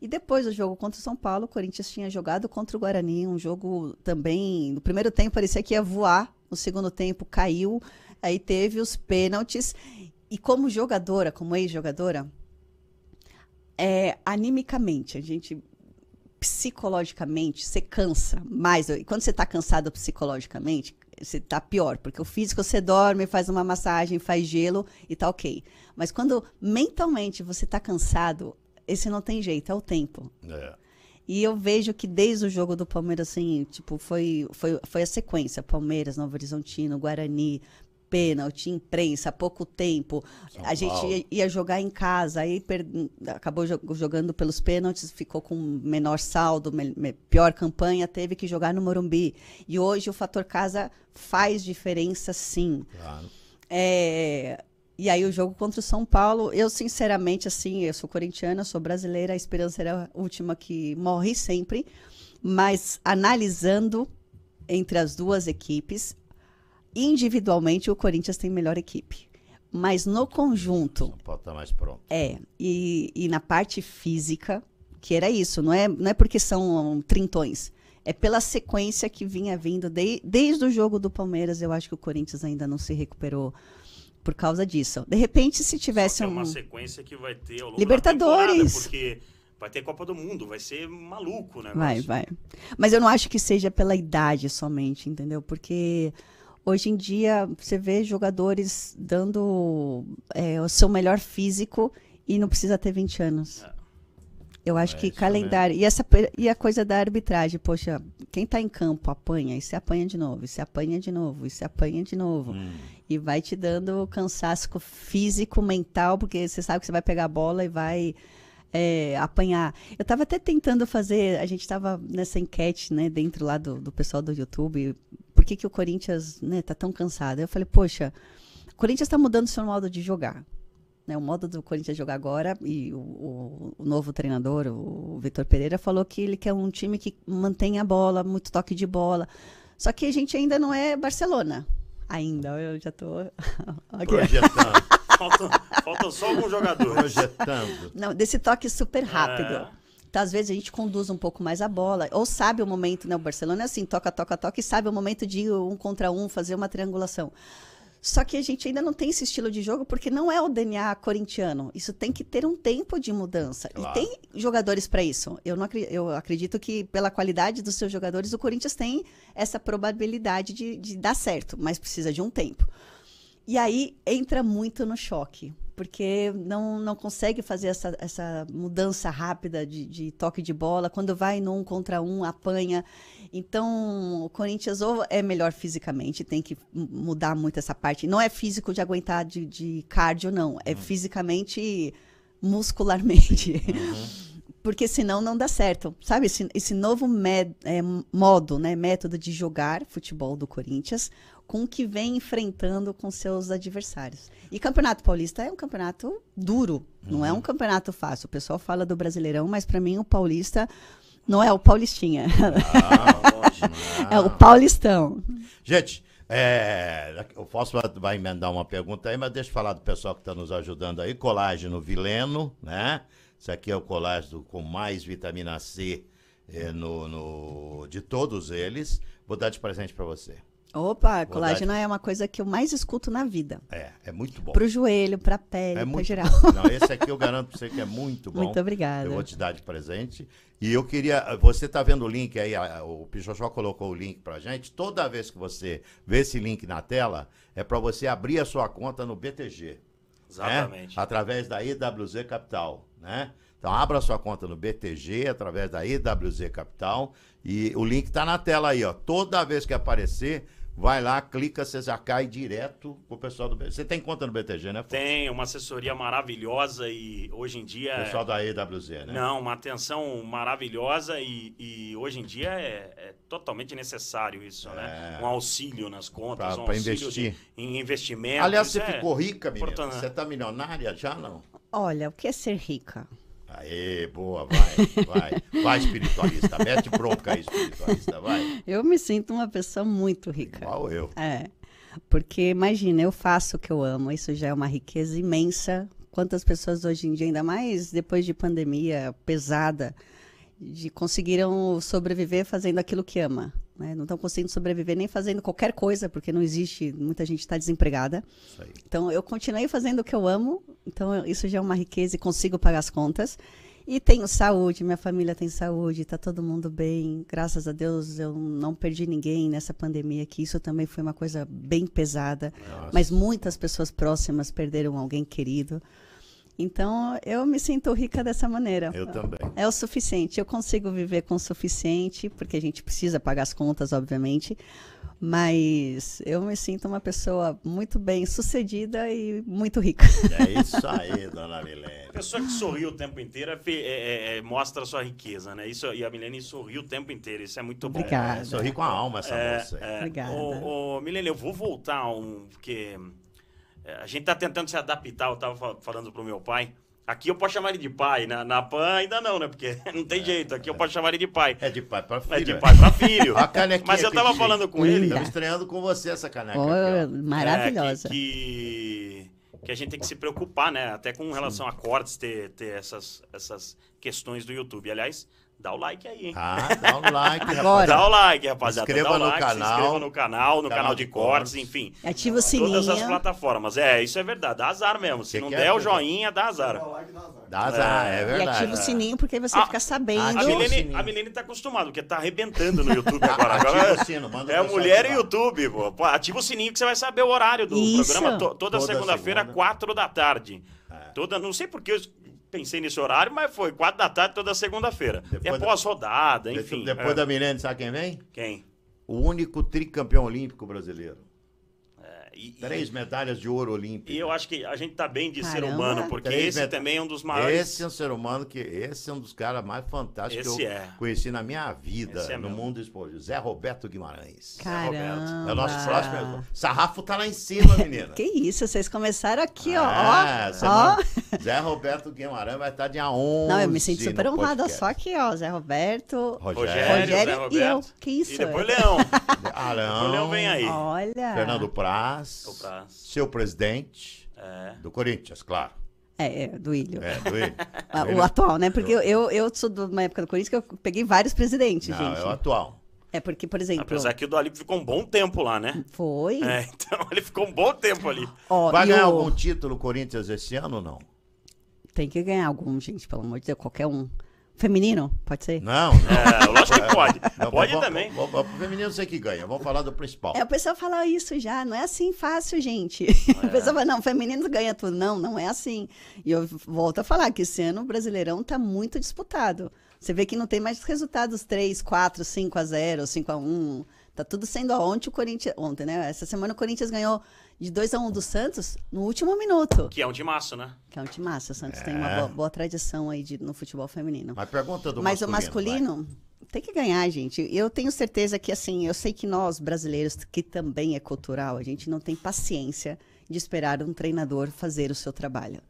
E depois do jogo contra o São Paulo, o Corinthians tinha jogado contra o Guarani, um jogo também. No primeiro tempo parecia que ia voar, no segundo tempo caiu. Aí teve os pênaltis. E como jogadora, como ex-jogadora, é, animicamente, a gente psicologicamente, você cansa mais. E quando você está cansado psicologicamente, você está pior, porque o físico você dorme, faz uma massagem, faz gelo e tá ok. Mas quando mentalmente você está cansado, esse não tem jeito, é o tempo. É. E eu vejo que desde o jogo do Palmeiras, assim, tipo, foi, foi, foi a sequência. Palmeiras, Novo Horizontino, Guarani, pênalti, imprensa, pouco tempo. São a gente ia, ia, jogar em casa, aí per... acabou jogando pelos pênaltis, ficou com menor saldo, me... pior campanha, teve que jogar no Morumbi. E hoje o fator casa faz diferença, sim. Claro. É... E aí o jogo contra o São Paulo, eu sinceramente, assim, eu sou corintiana, sou brasileira, a esperança era a última que morre sempre. Mas analisando entre as duas equipes, individualmente o Corinthians tem melhor equipe. Mas no conjunto. São Paulo tá mais pronto. É. E, e na parte física, que era isso, não é, não é porque são trintões. É pela sequência que vinha vindo. De, desde o jogo do Palmeiras, eu acho que o Corinthians ainda não se recuperou por causa disso. De repente, se tivesse. Só é um... é uma sequência que vai ter ao longo Libertadores. porque vai ter Copa do Mundo, vai ser maluco, né? Vai, vai. Mas eu não acho que seja pela idade somente, entendeu? Porque. Hoje em dia, você vê jogadores dando é, o seu melhor físico e não precisa ter 20 anos. É. Eu acho é, que calendário. E, essa, e a coisa da arbitragem, poxa, quem está em campo apanha, e se apanha de novo, e se apanha de novo, e se apanha de novo. Hum. E vai te dando cansaço físico, mental, porque você sabe que você vai pegar a bola e vai é, apanhar. Eu estava até tentando fazer, a gente estava nessa enquete, né, dentro lá do, do pessoal do YouTube, por que, que o Corinthians né, tá tão cansado? Eu falei, poxa, o Corinthians está mudando seu modo de jogar. Né, o modo do Corinthians jogar agora, e o, o, o novo treinador, o Vitor Pereira, falou que ele quer um time que mantém a bola, muito toque de bola. Só que a gente ainda não é Barcelona. Ainda, eu já tô. Projetando. faltam, faltam só alguns jogadores. Projetando. Não, desse toque super rápido. É. Então, às vezes, a gente conduz um pouco mais a bola, ou sabe o momento, né? O Barcelona é assim, toca, toca, toca, e sabe o momento de ir um contra um, fazer uma triangulação. Só que a gente ainda não tem esse estilo de jogo porque não é o DNA corintiano. Isso tem que ter um tempo de mudança. Claro. E tem jogadores para isso. Eu, não, acri eu acredito que, pela qualidade dos seus jogadores, o Corinthians tem essa probabilidade de, de dar certo, mas precisa de um tempo. E aí entra muito no choque porque não, não consegue fazer essa, essa mudança rápida de, de toque de bola. Quando vai num contra um, apanha. Então, o Corinthians ou é melhor fisicamente, tem que mudar muito essa parte. Não é físico de aguentar de, de cardio, não. É uhum. fisicamente, muscularmente. Uhum. porque senão não dá certo, sabe? Esse, esse novo é, modo, né, método de jogar futebol do Corinthians com o que vem enfrentando com seus adversários. E Campeonato Paulista é um campeonato duro, não é uhum. um campeonato fácil. O pessoal fala do Brasileirão, mas para mim o Paulista não é o Paulistinha. Ah, é o ah. Paulistão. Gente, é, posso Fósforo vai emendar uma pergunta aí, mas deixa eu falar do pessoal que está nos ajudando aí. Colágeno Vileno, né? Isso aqui é o colágeno com mais vitamina C é, no, no, de todos eles. Vou dar de presente para você. Opa, Vou colágeno de... é uma coisa que eu mais escuto na vida. É, é muito bom. Para o joelho, para a pele, é para geral. Não, esse aqui eu garanto para você que é muito bom. Muito obrigada. Eu vou te dar de presente. E eu queria, você está vendo o link aí, a, o Pichochó colocou o link para gente. Toda vez que você vê esse link na tela, é para você abrir a sua conta no BTG. Exatamente. Né? Através da IWZ Capital né? Então abra sua conta no BTG através da EWZ Capital e o link está na tela aí, ó. Toda vez que aparecer, vai lá, clica, você já cai direto com o pessoal do BTG. Você tem conta no BTG, né? Tem, uma assessoria maravilhosa e hoje em dia... O pessoal da EWZ, né? Não, uma atenção maravilhosa e, e hoje em dia é, é totalmente necessário isso, né? é... né? Um auxílio nas contas, pra, um pra investir. De, em investimento. Aliás, você é ficou rica, menina? Você tá milionária já, não? Olha, o que é ser rica? Aê, boa, vai, vai. Vai, espiritualista, mete bronca aí, espiritualista, vai. Eu me sinto uma pessoa muito rica. Igual eu. É, porque imagina, eu faço o que eu amo, isso já é uma riqueza imensa. Quantas pessoas hoje em dia, ainda mais depois de pandemia pesada, de conseguiram sobreviver fazendo aquilo que ama. Né? Não estão conseguindo sobreviver nem fazendo qualquer coisa, porque não existe, muita gente está desempregada. Então, eu continuei fazendo o que eu amo, então isso já é uma riqueza e consigo pagar as contas. E tenho saúde, minha família tem saúde, está todo mundo bem. Graças a Deus eu não perdi ninguém nessa pandemia, que isso também foi uma coisa bem pesada. Nossa. Mas muitas pessoas próximas perderam alguém querido. Então, eu me sinto rica dessa maneira. Eu também. É o suficiente. Eu consigo viver com o suficiente, porque a gente precisa pagar as contas, obviamente. Mas eu me sinto uma pessoa muito bem sucedida e muito rica. É isso aí, dona Milene. A pessoa que sorri o tempo inteiro é, é, é, é, mostra a sua riqueza, né? Isso, e a Milene sorriu o tempo inteiro, isso é muito bom. Obrigada. É, sorri com a alma essa é, moça. É, Obrigada. Ô, ô, Milene, eu vou voltar um. Porque é, a gente está tentando se adaptar, eu estava falando pro meu pai. Aqui eu posso chamar ele de pai, na, na PAN ainda não, né? Porque não tem é, jeito, aqui eu é. posso chamar ele de pai. É de pai para filho. É de pai para filho. a canequinha Mas eu tava falando jeito. com ele. Né? Tava estreando com você essa caneca. Oh, maravilhosa. É, que, que, que, a gente tem que se preocupar, né? Até com relação Sim. a cortes, ter, ter essas, essas questões do YouTube. Aliás, Dá o like aí, hein? Ah, dá o like, Agora. Dá o like, rapaziada. Inscreva dá o no canal. Se inscreva no canal, no canal, canal de cortes, cortes, enfim. Ativa o sininho. Todas as plataformas. É, isso é verdade. Dá azar mesmo. Se Você não der o joinha, dá azar. Dá, like, dá azar. Dá azar, é, é verdade. E ativa é. o sininho porque você ah, fica sabendo. A Milene, a Milene tá acostumada, porque tá arrebentando no YouTube agora. agora o sino, manda é mulher e YouTube, pô. pô. Ativa o sininho que você vai saber o horário do isso. programa. toda, toda segunda-feira, segunda. quatro da tarde. É. Toda, não sei porque eu pensei nesse horário, mas foi quatro da tarde toda segunda-feira. É pós-rodada, enfim. Depois é. da é. Milene, sabe quem vem? Quem? O único tricampeão olímpico brasileiro. E, Três e... medalhas de ouro olímpico. E eu acho que a gente tá bem de Caramba. ser humano, porque Três esse med... também é um dos maiores. Esse é um ser humano que. Esse é um dos caras mais fantásticos esse que eu é. conheci na minha vida é no meu. mundo esportivo. Zé Roberto Guimarães. É Caramba. É o nosso próximo. Sarrafo tá lá em cima, menina. que isso, vocês começaram aqui, ó. É, ó. ó. Zé Roberto Guimarães vai estar dia 11. Não, eu me sinto super honrada só aqui, ó. Zé Roberto, Rogério, Rogério Roberto. e eu. Que isso? E depois Leão. ah, Leão. Leão vem aí. Olha. Fernando Praz. Praz, o Praz. seu presidente é. do Corinthians, claro. É, é do Ilho. É, do Ilho. o, atual, né? Porque eu, eu, eu sou de uma época do Corinthians que eu peguei vários presidentes, Não, gente. é o atual. É porque, por exemplo. Apesar que o do Ali ficou um bom tempo lá, né? Foi. É, então ele ficou um bom tempo ali. Vai ganhar o... algum título Corinthians esse ano ou não? Tem que ganhar algum, gente, pelo amor de Deus, qualquer um. Feminino, pode ser? Não, não. É, lógico que pode. Não, pode vamos, também. Vamos, vamos, o feminino você que ganha. Vamos falar do principal. É, o pessoal fala isso já. Não é assim fácil, gente. É. O pessoal fala, não, feminino ganha tudo. Não, não é assim. E eu volto a falar que esse ano o Brasileirão está muito disputado. Você vê que não tem mais resultados 3, 4, 5 a 0, 5 a 1. Tá tudo sendo ontem o Corinthians. Ontem, né? Essa semana o Corinthians ganhou de 2 a 1 um do Santos no último minuto. Que é um timaço, né? Que é um timaço. O Santos é. tem uma boa, boa tradição aí de, no futebol feminino. Mas pergunta do Mas masculino, o masculino vai. tem que ganhar, gente. Eu tenho certeza que, assim, eu sei que nós, brasileiros, que também é cultural, a gente não tem paciência de esperar um treinador fazer o seu trabalho.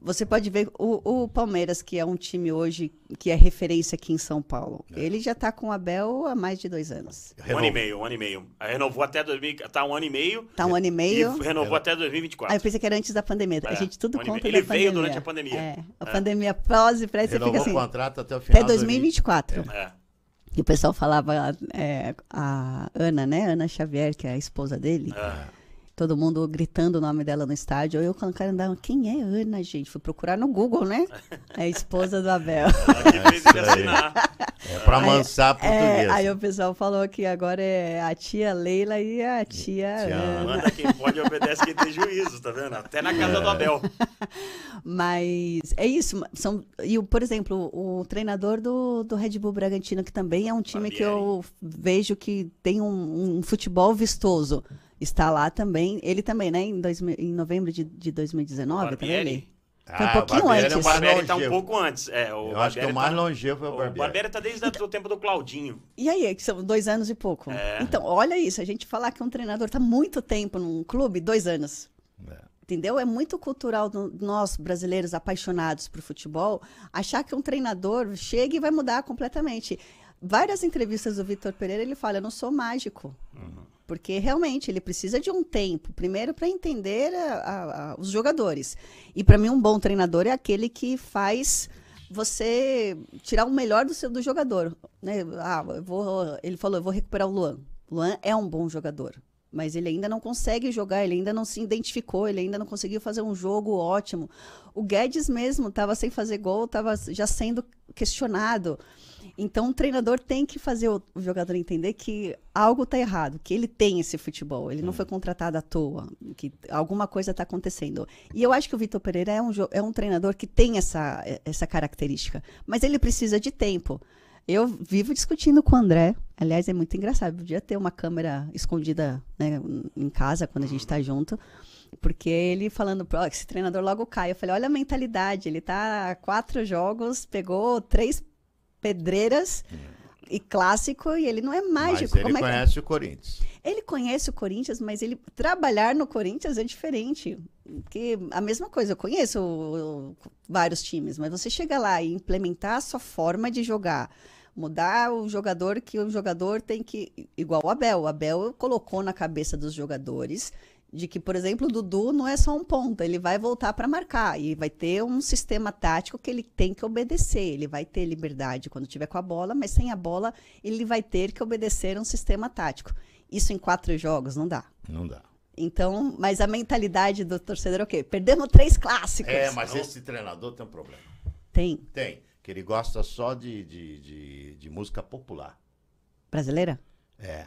Você pode ver o, o, Palmeiras, que é um time hoje que é referência aqui em São Paulo. É. Ele já está com o Abel há mais de dois anos. Renovou. Um ano e meio, um ano e meio. Renovou até 2000, tá um ano e meio. Tá um ano e meio. E renovou, é. até 2024. Ah, eu pensei que era antes da pandemia. É. A gente tudo um conta Ele veio pandemia. durante a pandemia. É. A é. pandemia pós e pré, você renovou fica assim. o contrato até o final. Até 2024. É. E o pessoal falava, é, a Ana, né? Ana Xavier, que é a esposa dele. É todo mundo gritando o nome dela no estádio. Eu quando cara andava, quem é Ana, gente? Fui procurar no Google, né? É a esposa do Abel. É, é pra amansar é, português. É, aí o pessoal falou que agora é a tia Leila e a tia, tia Ana. Ana. Quem pode obedece quem tem juízo, tá vendo? Até na casa é. do Abel. Mas é isso. São, e, por exemplo, o treinador do, do Red Bull Bragantino, que também é um time que eu vejo que tem um, um futebol vistoso está lá também. Ele também, né? Em, dois, em novembro de, de 2019, tá Barbieri. também. Ah, um ah, pouquinho o é antes. O Barbieri está um pouco antes. É, o Eu Barbieri acho que o mais tá... longevo foi o Barbieri. Tá é o Barbieri está desde então... o tempo do Claudinho. E aí, é que são dois anos e pouco. É. Então, olha isso. A gente falar que um treinador está muito tempo num clube, dois anos. É. Entendeu? É muito cultural nós, brasileiros apaixonados por futebol, achar que um treinador chega e vai mudar completamente. Várias entrevistas do Vitor Pereira, ele fala, eu não sou mágico. Uhum. Porque realmente ele precisa de um tempo, primeiro para entender a, a, a, os jogadores. E para mim, um bom treinador é aquele que faz você tirar o melhor do, seu, do jogador. Né? Ah, vou, ele falou, eu vou recuperar o Luan. Luan é um bom jogador mas ele ainda não consegue jogar, ele ainda não se identificou, ele ainda não conseguiu fazer um jogo ótimo. O Guedes mesmo estava sem fazer gol, estava já sendo questionado. Então o treinador tem que fazer o jogador entender que algo está errado, que ele tem esse futebol, ele não é. foi contratado à toa, que alguma coisa está acontecendo. E eu acho que o Vitor Pereira é um, é um treinador que tem essa, essa característica, mas ele precisa de tempo. Eu vivo discutindo com o André. Aliás, é muito engraçado. Podia ter uma câmera escondida né, em casa quando a gente está junto. Porque ele falando, pro esse treinador logo cai. Eu falei, olha a mentalidade. Ele tá quatro jogos, pegou três pedreiras e clássico, e ele não é mágico. Mas ele é, é conhece que... o Corinthians. Ele conhece o Corinthians, mas ele trabalhar no Corinthians é diferente. Que a mesma coisa, eu conheço vários times, mas você chega lá e implementar a sua forma de jogar mudar o jogador que o jogador tem que igual o Abel, o Abel colocou na cabeça dos jogadores de que, por exemplo, o Dudu não é só um ponta, ele vai voltar para marcar e vai ter um sistema tático que ele tem que obedecer. Ele vai ter liberdade quando tiver com a bola, mas sem a bola ele vai ter que obedecer um sistema tático. Isso em quatro jogos não dá. Não dá. Então, mas a mentalidade do torcedor é o quê? Perdemos três clássicos. É, mas esse treinador tem um problema. Tem. Tem que ele gosta só de, de, de, de música popular. Brasileira? É.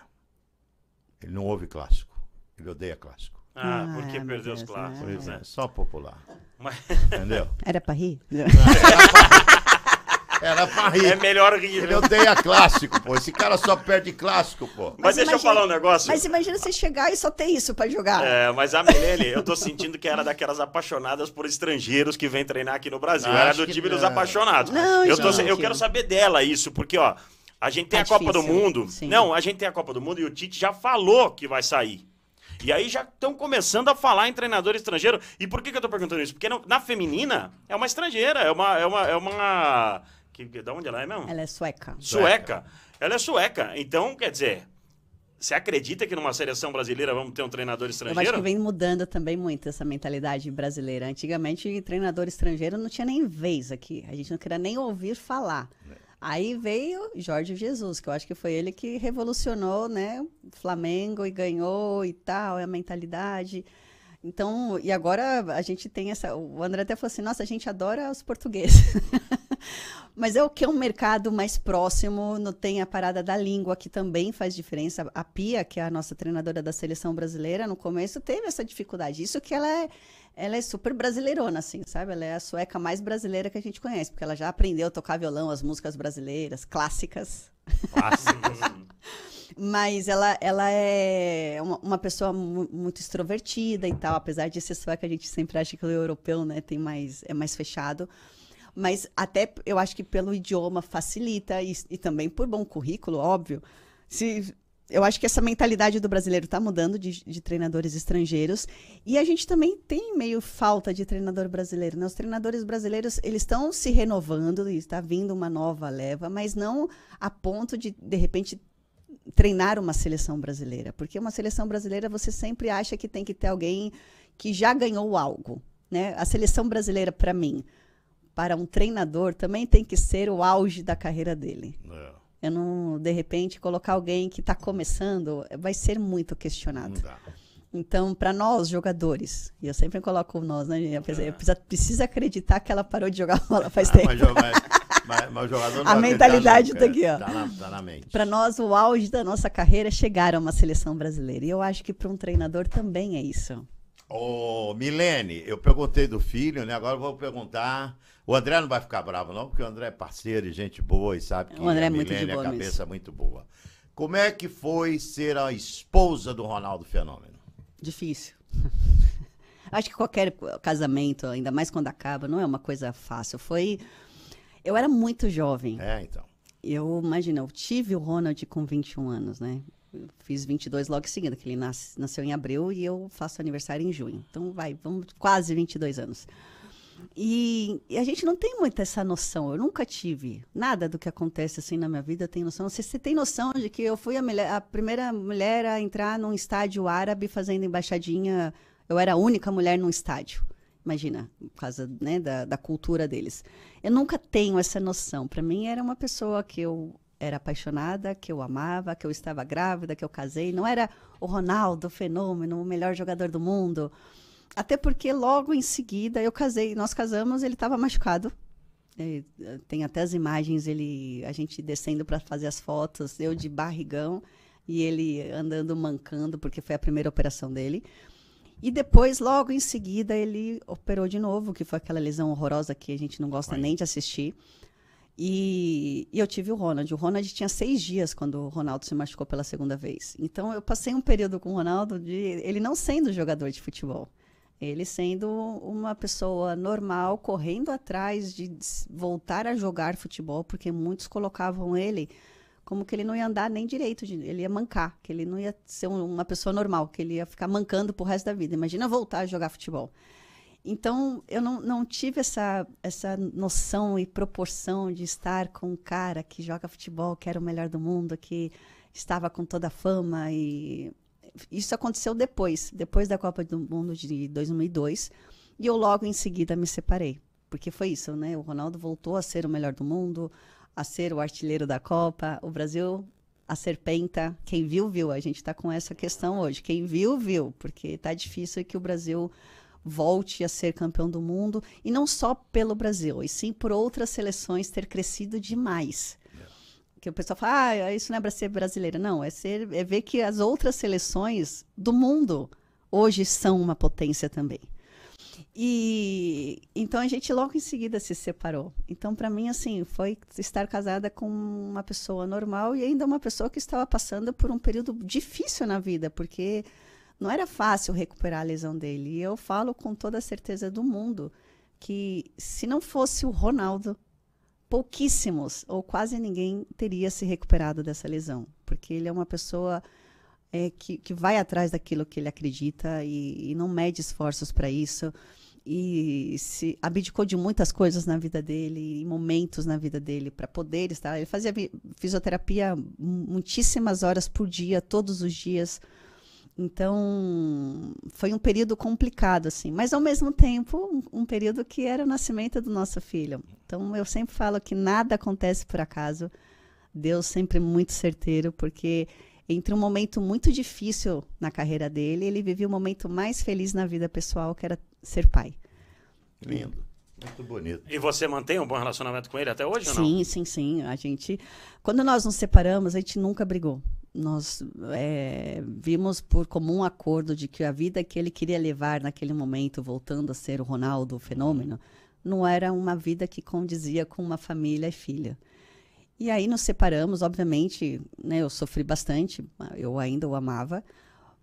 Ele não ouve clássico. Ele odeia clássico. Ah, ah, porque perdeu Deus, os clássicos, né? É, só popular. Mas... Entendeu? Era pra rir? Não, era pra rir. Era pra rir. É melhor rir. Né? Ele odeia clássico, pô. Esse cara só perde clássico, pô. Mas, mas deixa imagina, eu falar um negócio. Mas imagina você chegar e só ter isso pra jogar. É, mas a ah, Milene, eu tô sentindo que era daquelas apaixonadas por estrangeiros que vem treinar aqui no Brasil. era do time não. dos apaixonados. Não, eu, tô, não, eu quero saber dela isso, porque, ó, a gente tem é a difícil, Copa do Mundo. Sim. Não, a gente tem a Copa do Mundo e o Tite já falou que vai sair. E aí já estão começando a falar em treinador estrangeiro. E por que, que eu tô perguntando isso? Porque na feminina é uma estrangeira, é uma, é uma, é uma que, que, da onde ela é mesmo? Ela é sueca. Sueca. Ela é sueca. Então, quer dizer, você acredita que numa seleção brasileira vamos ter um treinador estrangeiro? Eu acho que vem mudando também muito essa mentalidade brasileira. Antigamente, treinador estrangeiro não tinha nem vez aqui. A gente não queria nem ouvir falar. Aí veio Jorge Jesus, que eu acho que foi ele que revolucionou, né? Flamengo e ganhou e tal, é a mentalidade. Então, e agora a gente tem essa. O André até falou assim: nossa, a gente adora os portugueses. Mas é o que é um mercado mais próximo, não tem a parada da língua, que também faz diferença. A Pia, que é a nossa treinadora da seleção brasileira, no começo teve essa dificuldade. Isso que ela é, ela é super brasileirona, assim, sabe? Ela é a sueca mais brasileira que a gente conhece, porque ela já aprendeu a tocar violão, as músicas brasileiras, clássicas. Clássicas. Mas ela, ela é uma, uma pessoa muito extrovertida e tal, apesar de ser só que a gente sempre acha que o europeu, né, tem mais, é mais fechado. Mas até eu acho que pelo idioma facilita e, e também por bom currículo, óbvio. Se eu acho que essa mentalidade do brasileiro está mudando de, de, treinadores estrangeiros e a gente também tem meio falta de treinador brasileiro. Né? Os treinadores brasileiros eles estão se renovando e está vindo uma nova leva, mas não a ponto de de repente treinar uma seleção brasileira, porque uma seleção brasileira você sempre acha que tem que ter alguém que já ganhou algo, né? A seleção brasileira para mim, para um treinador também tem que ser o auge da carreira dele. É. Eu não, de repente, colocar alguém que está começando vai ser muito questionado. Então, para nós jogadores, e eu sempre coloco nós, né? Precisa, é. precisa, acreditar que ela parou de jogar bola faz ah, tempo. mas, Mas, jogador não A mentalidade está aqui, ó. Tá na, tá na mente. Para nós, o auge da nossa carreira é chegar a uma seleção brasileira. E eu acho que para um treinador também é isso. Ô, Milene, eu perguntei do filho, né? Agora eu vou perguntar. O André não vai ficar bravo, não, porque o André é parceiro e gente boa e sabe que o André é a é muito Milene é cabeça mesmo. muito boa. Como é que foi ser a esposa do Ronaldo Fenômeno? Difícil. Acho que qualquer casamento, ainda mais quando acaba, não é uma coisa fácil. Foi eu era muito jovem. É, então. Eu, imagina, eu tive o Ronald com 21 anos, né? Eu fiz 22 logo em seguida, que ele nasceu em abril e eu faço aniversário em junho. Então, vai, vamos quase 22 anos. E, e, a gente não tem muita essa noção. Eu nunca tive nada do que acontece assim na minha vida. Tem noção. Você, você tem noção de que eu fui a, mulher, a, primeira mulher a entrar num estádio árabe fazendo embaixadinha. Eu era a única mulher num estádio. Imagina, por causa né, da, da cultura deles. Eu nunca tenho essa noção. Para mim, era uma pessoa que eu era apaixonada, que eu amava, que eu estava grávida, que eu casei. Não era o Ronaldo, o fenômeno, o melhor jogador do mundo. Até porque logo em seguida eu casei, nós casamos, ele estava machucado. Eh, tem até as imagens, ele, a gente descendo para fazer as fotos, eu de barrigão e ele andando mancando porque foi a primeira operação dele. E depois, logo em seguida, ele operou de novo, que foi aquela lesão horrorosa que a gente não gosta nem de assistir. E, e, eu tive o Ronald. O Ronald tinha seis dias quando o Ronaldo se machucou pela segunda vez. Então eu passei um período com o Ronaldo de ele não sendo jogador de futebol, ele sendo uma pessoa normal correndo atrás de voltar a jogar futebol, porque muitos colocavam ele como que ele não ia andar nem direito, ele ia mancar, que ele não ia ser uma pessoa normal, que ele ia ficar mancando pro resto da vida. Imagina voltar a jogar futebol. Então, eu não, não tive essa, essa noção e proporção de estar com um cara que joga futebol, que era o melhor do mundo, que estava com toda a fama. E isso aconteceu depois, depois da Copa do Mundo de 2002. E eu logo em seguida me separei. Porque foi isso, né? O Ronaldo voltou a ser o melhor do mundo, a ser o artilheiro da Copa, o Brasil a serpenta. Quem viu, viu. A gente está com essa questão hoje. Quem viu, viu, porque está difícil que o Brasil volte a ser campeão do mundo e não só pelo Brasil, e sim por outras seleções ter crescido demais. Que o pessoal fala, ah, isso não é ser brasileira. Não, é, ser, é ver que as outras seleções do mundo hoje são uma potência também. E então a gente logo em seguida se separou. Então para mim assim, foi estar casada com uma pessoa normal e ainda uma pessoa que estava passando por um período difícil na vida, porque não era fácil recuperar a lesão dele. E eu falo com toda a certeza do mundo que se não fosse o Ronaldo, pouquíssimos ou quase ninguém teria se recuperado dessa lesão, porque ele é uma pessoa é, que, que vai atrás daquilo que ele acredita e, e não mede esforços para isso e se abdicou de muitas coisas na vida dele, em momentos na vida dele para poder estar. Ele fazia fisioterapia muitíssimas horas por dia, todos os dias. Então, foi um período complicado assim, mas ao mesmo tempo, um, um período que era o nascimento do nosso filho. Então, eu sempre falo que nada acontece por acaso. Deus sempre muito certeiro, porque entre um momento muito difícil na carreira dele, ele vivia o momento mais feliz na vida pessoal, que era ser pai. Lindo. Muito bonito. E você mantém um bom relacionamento com ele até hoje sim, ou não? Sim, sim, sim. A gente, quando nós nos separamos, a gente nunca brigou. Nós é, vimos por comum acordo de que a vida que ele queria levar naquele momento, voltando a ser o Ronaldo, o fenômeno, não era uma vida que condizia com uma família e filha. E aí nos separamos, obviamente, né, eu sofri bastante, eu ainda o amava,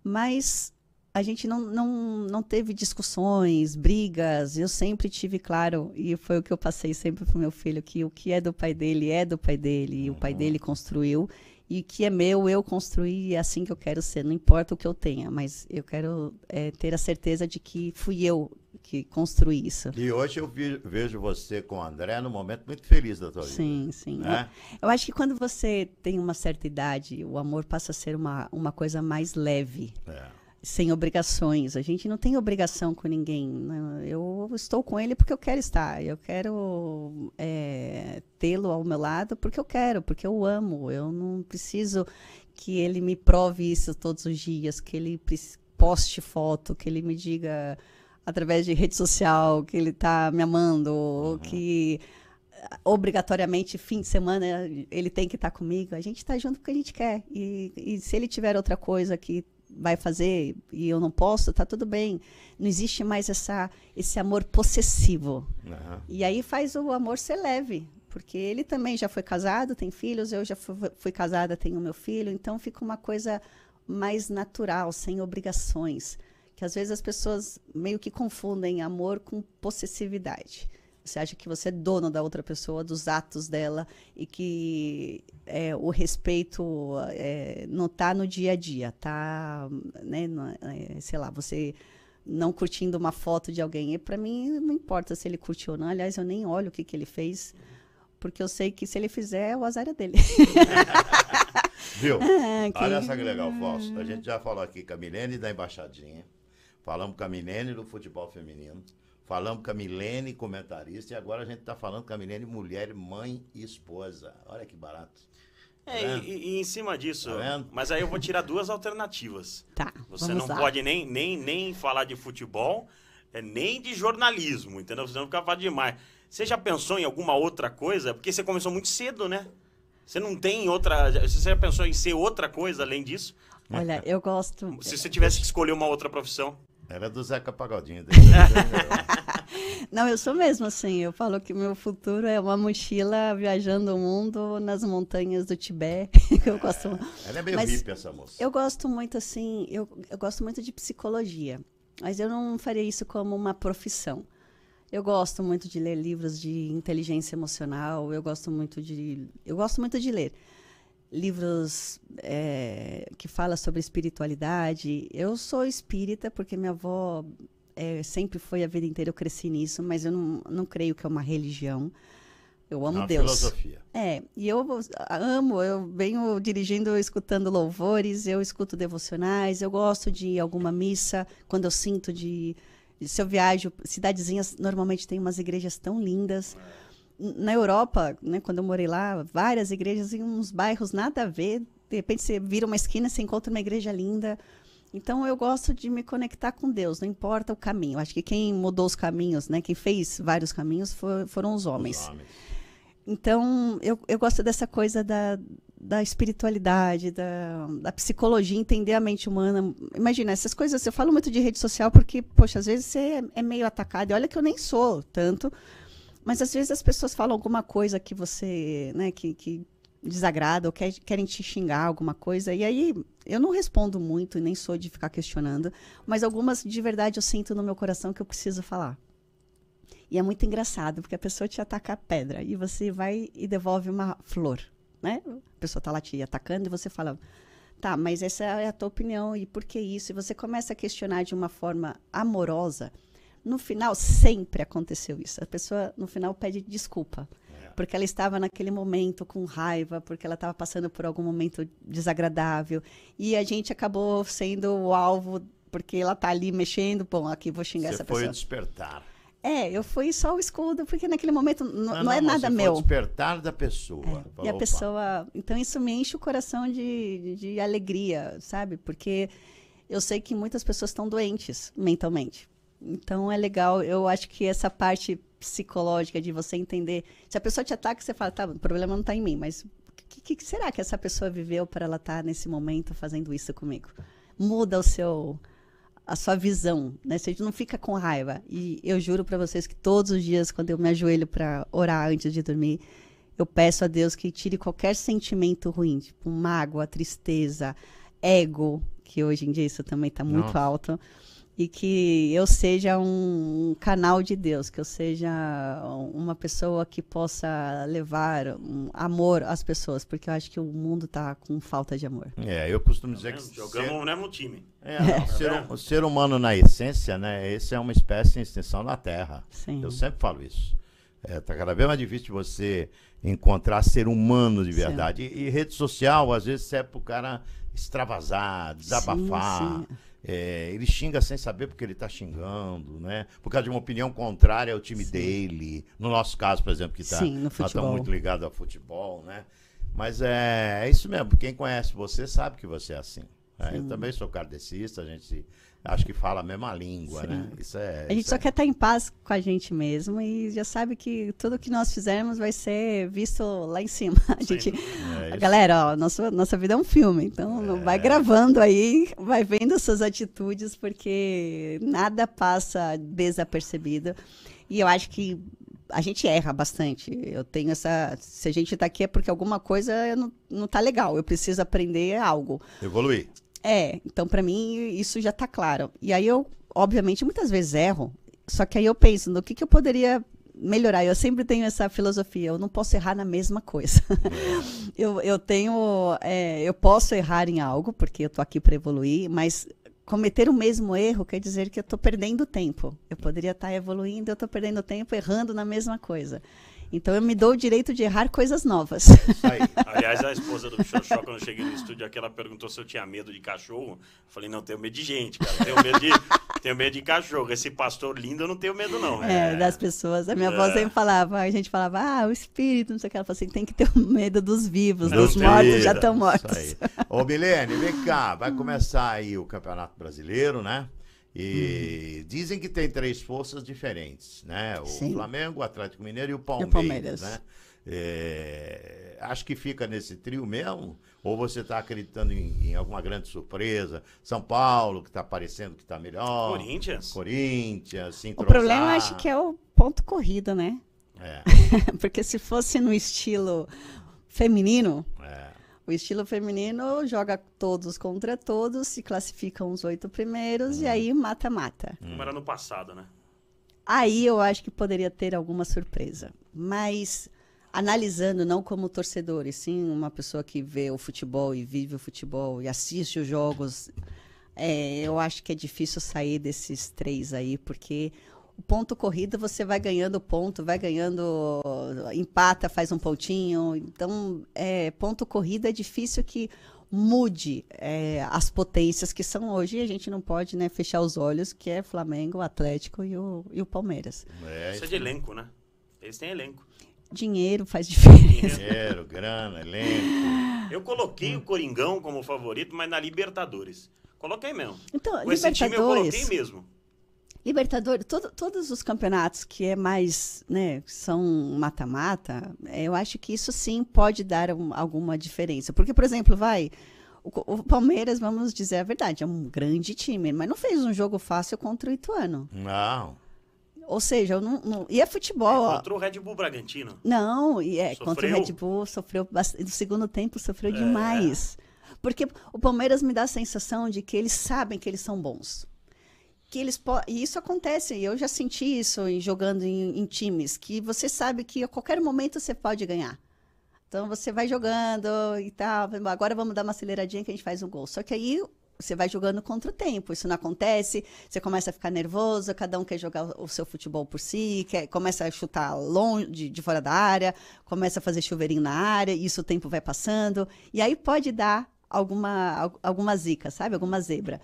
mas a gente não, não, não teve discussões, brigas, eu sempre tive claro, e foi o que eu passei sempre para o meu filho, que o que é do pai dele é do pai dele, e o pai uhum. dele construiu, e que é meu, eu construí, é assim que eu quero ser, não importa o que eu tenha, mas eu quero é, ter a certeza de que fui eu que construí isso. E hoje eu vi, vejo você com o André num momento muito feliz da tua sim, vida. Sim, sim. Né? Eu, eu, acho que quando você tem uma certa idade, o amor passa a ser uma, uma coisa mais leve. É sem obrigações. A gente não tem obrigação com ninguém. Né? Eu estou com ele porque eu quero estar. Eu quero é, tê-lo ao meu lado porque eu quero, porque eu amo. Eu não preciso que ele me prove isso todos os dias, que ele poste foto, que ele me diga através de rede social que ele está me amando, uhum. que ah, obrigatoriamente fim de semana ele tem que estar tá comigo. A gente está junto porque a gente quer. E, e se ele tiver outra coisa que vai fazer e eu não posso, tá tudo bem. Não existe mais essa, esse amor possessivo. Uhum. E aí faz o amor ser leve, porque ele também já foi casado, tem filhos, eu já fui, fui casada, tenho meu filho, então fica uma coisa mais natural, sem obrigações. Que às vezes as pessoas meio que confundem amor com possessividade. Você acha que você é dono da outra pessoa, dos atos dela e que é, o respeito é, não está no dia a dia, tá, né, no, é, sei lá, você não curtindo uma foto de alguém. E para mim não importa se ele curtiu ou não. Aliás, eu nem olho o que, que ele fez, porque eu sei que se ele fizer, é o azar é dele. Viu? Ah, que... Olha só que legal, Fausto. A gente já falou aqui com a Milene da Embaixadinha. Falamos com a Milene do futebol feminino. Falamos com a Milene, comentarista, e agora a gente está falando com a Milene, mulher, mãe e esposa. Olha que barato. É, tá e, e, em cima disso, tá mas aí eu vou tirar duas alternativas. Tá. Você não lá. pode nem, nem, nem falar de futebol, é, nem de jornalismo, entendeu? Você não fica falando demais. Você já pensou em alguma outra coisa? Porque você começou muito cedo, né? Você não tem outra. Você já pensou em ser outra coisa além disso? Olha, eu gosto. Se você tivesse que escolher uma outra profissão. Era do Zeca Pagodinho. Não, eu sou mesmo assim. Eu falo que meu futuro é uma mochila viajando o mundo nas montanhas do Tibete. eu gosto. É, ela é meio Mas hippie, essa moça. Eu gosto muito assim. Eu, eu gosto muito de psicologia. Mas eu não faria isso como uma profissão. Eu gosto muito de ler livros de inteligência emocional. Eu gosto muito de. Eu gosto muito de ler livros é, que fala sobre espiritualidade. Eu sou espírita porque minha avó é, sempre foi a vida inteira, eu cresci nisso, mas eu não, não creio que é uma religião. Eu amo é uma Deus. filosofia. É, e eu amo, eu venho dirigindo, escutando louvores, eu escuto devocionais, eu gosto de alguma missa, quando eu sinto de... Se eu viajo, cidadezinhas normalmente tem umas igrejas tão lindas... É na Europa, né, quando eu morei lá, várias igrejas em uns bairros nada a ver. De repente você vira uma esquina, você encontra uma igreja linda. Então eu gosto de me conectar com Deus, não importa o caminho. Acho que quem mudou os caminhos, né, quem fez vários caminhos for, foram os homens. Os homens. Então eu, eu gosto dessa coisa da, da espiritualidade, da, da, psicologia, entender a mente humana. Imagina, essas coisas, eu falo muito de rede social porque, poxa, às vezes você é, é meio atacado. E olha que eu nem sou tanto, mas às vezes as pessoas falam alguma coisa que você, né, que, que desagrada ou quer, querem te xingar alguma coisa. E aí eu não respondo muito, nem sou de ficar questionando, mas algumas de verdade eu sinto no meu coração que eu preciso falar. E é muito engraçado, porque a pessoa te ataca a pedra e você vai e devolve uma flor, né? A pessoa tá lá te atacando e você fala: "Tá, mas essa é a tua opinião e por que isso?" E você começa a questionar de uma forma amorosa no final, sempre aconteceu isso. A pessoa, no final, pede desculpa. É. Porque ela estava naquele momento com raiva, porque ela estava passando por algum momento desagradável. E a gente acabou sendo o alvo, porque ela tá ali mexendo. Bom, aqui vou xingar Você essa pessoa. Você foi despertar. É, eu fui só o escudo, porque naquele momento não, não, não é nada meu. Foi despertar da pessoa. É, Falou, e a pessoa. Então isso me enche o coração de, de alegria, sabe? Porque eu sei que muitas pessoas estão doentes mentalmente. Então é legal, eu acho que essa parte psicológica de você entender. Se a pessoa te ataca, você fala, tá, o problema não está em mim, mas o que, que, será que essa pessoa viveu para ela estar tá nesse momento fazendo isso comigo? Muda o seu a sua visão, né? Você não fica com raiva. E eu juro para vocês que todos os dias quando eu me ajoelho para orar antes de dormir, eu peço a Deus que tire qualquer sentimento ruim, tipo mágoa, tristeza, ego, que hoje em dia isso também está muito Nossa. alto e que eu seja um canal de Deus, que eu seja uma pessoa que possa levar amor às pessoas, porque eu acho que o mundo está com falta de amor. É, eu costumo dizer que jogamos ser... Né, o mesmo time. É, não, é. O, ser, é. o, ser, humano na essência, né? Esse é uma espécie em extinção na Terra. Sim. Eu sempre falo isso. Está é, tá cada vez mais difícil você encontrar ser humano de verdade. E, e, rede social às vezes serve para o cara extravasar, desabafar. Sim, sim é, ele xinga sem saber porque ele está xingando, né? Por causa de uma opinião contrária ao time Sim. dele. No nosso caso, por exemplo, que está tá muito ligado ao futebol, né? Mas é, é, isso mesmo. Quem conhece você sabe que você é assim. Né? Eu também sou cardecista, a gente acho que fala a mesma língua, né? Sim. né? Isso é. A gente só é... quer estar tá em paz com a gente mesmo e já sabe que tudo que nós fizermos vai ser visto lá em cima. A gente, é galera, ó, nossa, nossa vida é um filme, então é... vai gravando aí, vai vendo suas atitudes, porque nada passa desapercebido. E eu acho que a gente erra bastante. Eu tenho essa. Se a gente está aqui é porque alguma coisa não, não tá legal. Eu preciso aprender algo. Evoluir. É, então para mim isso já tá claro. E aí eu, obviamente, muitas vezes erro, só que aí eu penso no que, que eu poderia melhorar. Eu sempre tenho essa filosofia, eu não posso errar na mesma coisa. eu, eu tenho, é, eu posso errar em algo, porque eu tô aqui para evoluir, mas cometer o mesmo erro quer dizer que eu estou perdendo tempo. Eu poderia estar tá evoluindo, eu estou perdendo tempo errando na mesma coisa. Então eu me dou o direito de errar coisas novas. Isso aí. Aliás, a esposa do Xoxó, quando eu cheguei no estúdio aqui, ela perguntou se eu tinha medo de cachorro. Eu falei, não, tenho medo de gente, cara. Tenho medo de, tenho medo de cachorro. Esse pastor lindo eu não tenho medo, não. É, é. das pessoas. A minha é. sempre falava, a gente falava, ah, o espírito, não sei o que. Ela falou assim, tem que ter medo dos vivos, não dos mortos medo. já estão mortos. Isso aí. Ô, Milene, vem cá, vai começar aí o Campeonato Brasileiro, né? E uhum. dizem que tem três forças diferentes, né? O Sim. Flamengo, o Atlético Mineiro e o Palmeiras. E o Palmeiras. Né? É, acho que fica nesse trio mesmo? Ou você está acreditando em, em, alguma grande surpresa? São Paulo, que está parecendo que está melhor. Corinthians. Corinthians, O problema acho que é o ponto corrida, né? É. Porque se fosse no estilo feminino, é. O estilo feminino joga todos contra todos, se classificam os oito primeiros hum. e uhum. aí mata-mata. Como uhum. era no passado, né? Aí eu acho que poderia ter alguma surpresa. Mas analisando não como torcedor, e sim uma pessoa que vê o futebol e vive o futebol e assiste os jogos, é, eu acho que é difícil sair desses três aí, porque ponto corrida, você vai ganhando ponto, vai ganhando, empata, faz um pontinho. Então, é, ponto corrida é difícil que mude é, as potências que são hoje e a gente não pode né, fechar os olhos que é Flamengo, Atlético e o, e o Palmeiras. É, Isso é de é elenco, né? Eles têm elenco. Dinheiro faz diferença. Dinheiro, grana, elenco. Eu coloquei o Coringão como favorito, mas na Libertadores. Coloquei mesmo. Então, Com Libertadores, esse time eu coloquei mesmo. Libertadores, todo, todos os campeonatos que é mais, né, são mata-mata, é, eu acho que isso sim pode dar um, alguma diferença. Porque, por exemplo, vai, o, o, Palmeiras, vamos dizer a verdade, é um grande time, mas não fez um jogo fácil contra o Ituano. Não. Ou seja, não, não, e é futebol. É, contra o Red Bull Bragantino. Não, e é, sofreu. contra o Red Bull sofreu bastante, no segundo tempo sofreu é. demais. Porque o Palmeiras me dá a sensação de que eles sabem que eles são bons que eles e isso acontece eu já senti isso em, jogando em, em, times que você sabe que a qualquer momento você pode ganhar então você vai jogando e tal agora vamos dar uma aceleradinha que a gente faz um gol só que aí você vai jogando contra o tempo, isso não acontece, você começa a ficar nervoso, cada um quer jogar o seu futebol por si, quer, começa a chutar longe, de, de fora da área, começa a fazer chuveirinho na área, e isso o tempo vai passando, e aí pode dar alguma, alguma zica, sabe? Alguma zebra.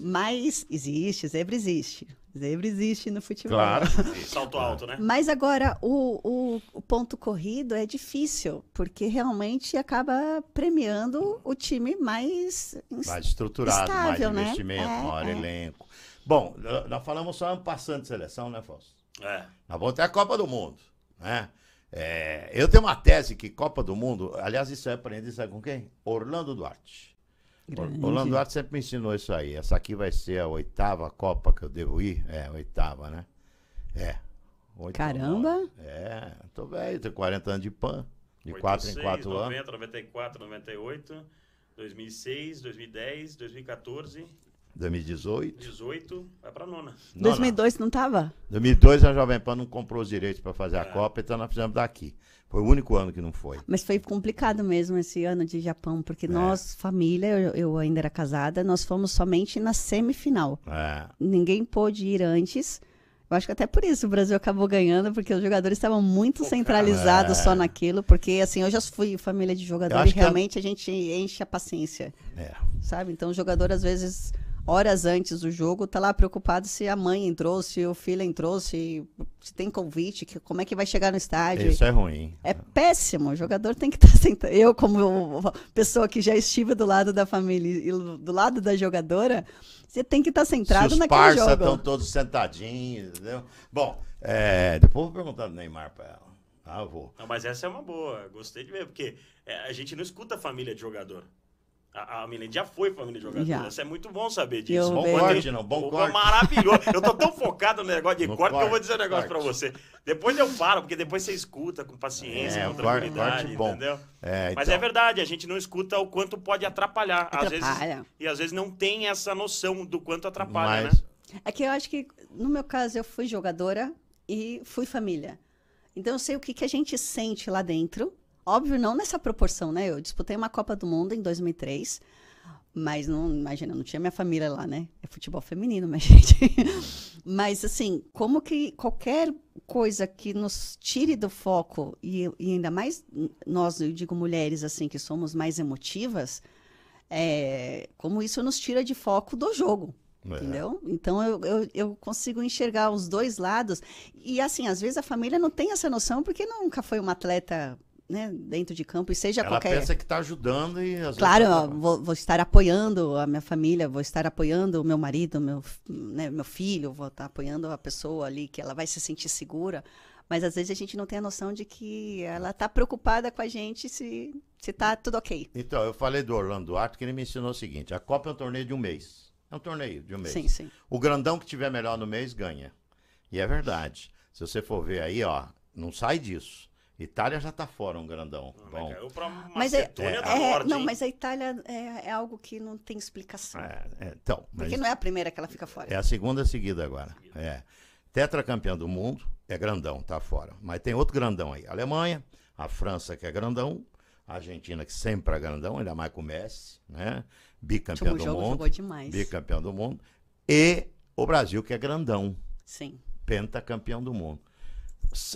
Mas existe, zebra existe. Zebra existe no futebol. Claro. Salto alto, né? Mas agora, o, o, o, ponto corrido é difícil, porque realmente acaba premiando o time mais. Mais estruturado, estável, mais né? investimento, né? é, maior é. elenco. Bom, nós falamos só um passando de seleção, né, Fausto? É. Nós vamos ter a Copa do Mundo, né? É, eu tenho uma tese que Copa do Mundo, aliás, isso é aprendi, sabe com quem? Orlando Duarte. O Landuarte sempre me ensinou isso aí. Essa aqui vai ser a oitava Copa que eu devo ir. É, oitava, né? É. Caramba! É, tô velho, tenho 40 anos de PAN. De 4 em 4 90, anos. 94, 98, 2006, 2010, 2014 2018. 18, vai pra nona. nona. 2002 não tava? 2002 a Jovem Pan não comprou os direitos para fazer é. a Copa, então nós fizemos daqui. Foi o único ano que não foi. Mas foi complicado mesmo esse ano de Japão, porque é. nós, família, eu, eu, ainda era casada, nós fomos somente na semifinal. É. Ninguém pôde ir antes. Eu acho que até por isso o Brasil acabou ganhando, porque os jogadores estavam muito centralizados é. só naquilo, porque assim, eu já fui família de jogador e é- realmente a... a gente enche a paciência. É. Sabe? Então o jogador às vezes horas antes do jogo, tá lá preocupado se a mãe entrou, se o filho entrou, se, se tem convite, que, como é que vai chegar no estádio. Isso é ruim. É péssimo. O jogador tem que estar tá sentado. Eu, como pessoa que já estive do lado da família e do lado da jogadora, você tem que estar tá centrado jogo os naquele parça estão todos sentadinhos, entendeu? Bom, é, depois vou perguntar do Neymar para ela. Ah, vou. Não, mas essa é uma boa. Gostei de ver, porque é, a gente não escuta a família de jogador. A, a Milene já foi família jogadora. jogadores. Isso é muito bom saber disso. bom vejo. corte, não. Bom corte. Maravilhoso. Eu tô tão focado no negócio de no corte, corte, que eu vou dizer um negócio para você. Depois eu paro, porque depois você escuta com paciência, é, com tranquilidade, corte, corte entendeu? É, então. Mas é verdade, a gente não escuta o quanto pode atrapalhar. Atrapalha. Às vezes, e às vezes não tem essa noção do quanto atrapalha, Mas... né? É que eu acho que, no meu caso, eu fui jogadora e fui família. Então eu sei o que, que a gente sente lá dentro Óbvio, não nessa proporção, né? Eu disputei uma Copa do Mundo em 2003, mas não, imagina, não tinha minha família lá, né? É futebol feminino, mas gente. mas assim, como que qualquer coisa que nos tire do foco e, e, ainda mais nós, eu digo mulheres assim que somos mais emotivas, é, como isso nos tira de foco do jogo, é. Entendeu? Então eu, eu, eu, consigo enxergar os dois lados. E assim, às vezes a família não tem essa noção porque nunca foi uma atleta né, dentro de campo e seja Ela qualquer. Ela pensa que está ajudando e claro, tá. vou, vou, estar apoiando a minha família, vou estar apoiando o meu marido, meu, né, meu filho, vou estar apoiando a pessoa ali que ela vai se sentir segura. Mas às vezes a gente não tem a noção de que ela está preocupada com a gente se se está tudo ok. Então eu falei do Orlando Duarte que ele me ensinou o seguinte: a Copa é um torneio de um mês, é um torneio de um mês. Sim, sim. O grandão que tiver melhor no mês ganha. E é verdade. Se você for ver aí, ó, não sai disso. Itália já está fora um grandão. Ah, bom. Mas, é, é, é, é não, mas a Itália é, é, algo que não tem explicação. É, então, Porque não é a primeira que ela fica fora. É a segunda seguida agora. É. Tetracampeã do mundo é grandão, está fora. Mas tem outro grandão aí. A Alemanha, a França que é grandão, a Argentina que sempre é grandão, ainda mais com o Messi, né? Bicampeão do jogo, mundo. Jogou demais. Bicampeão do mundo. E o Brasil que é grandão. Sim. Pentacampeão do mundo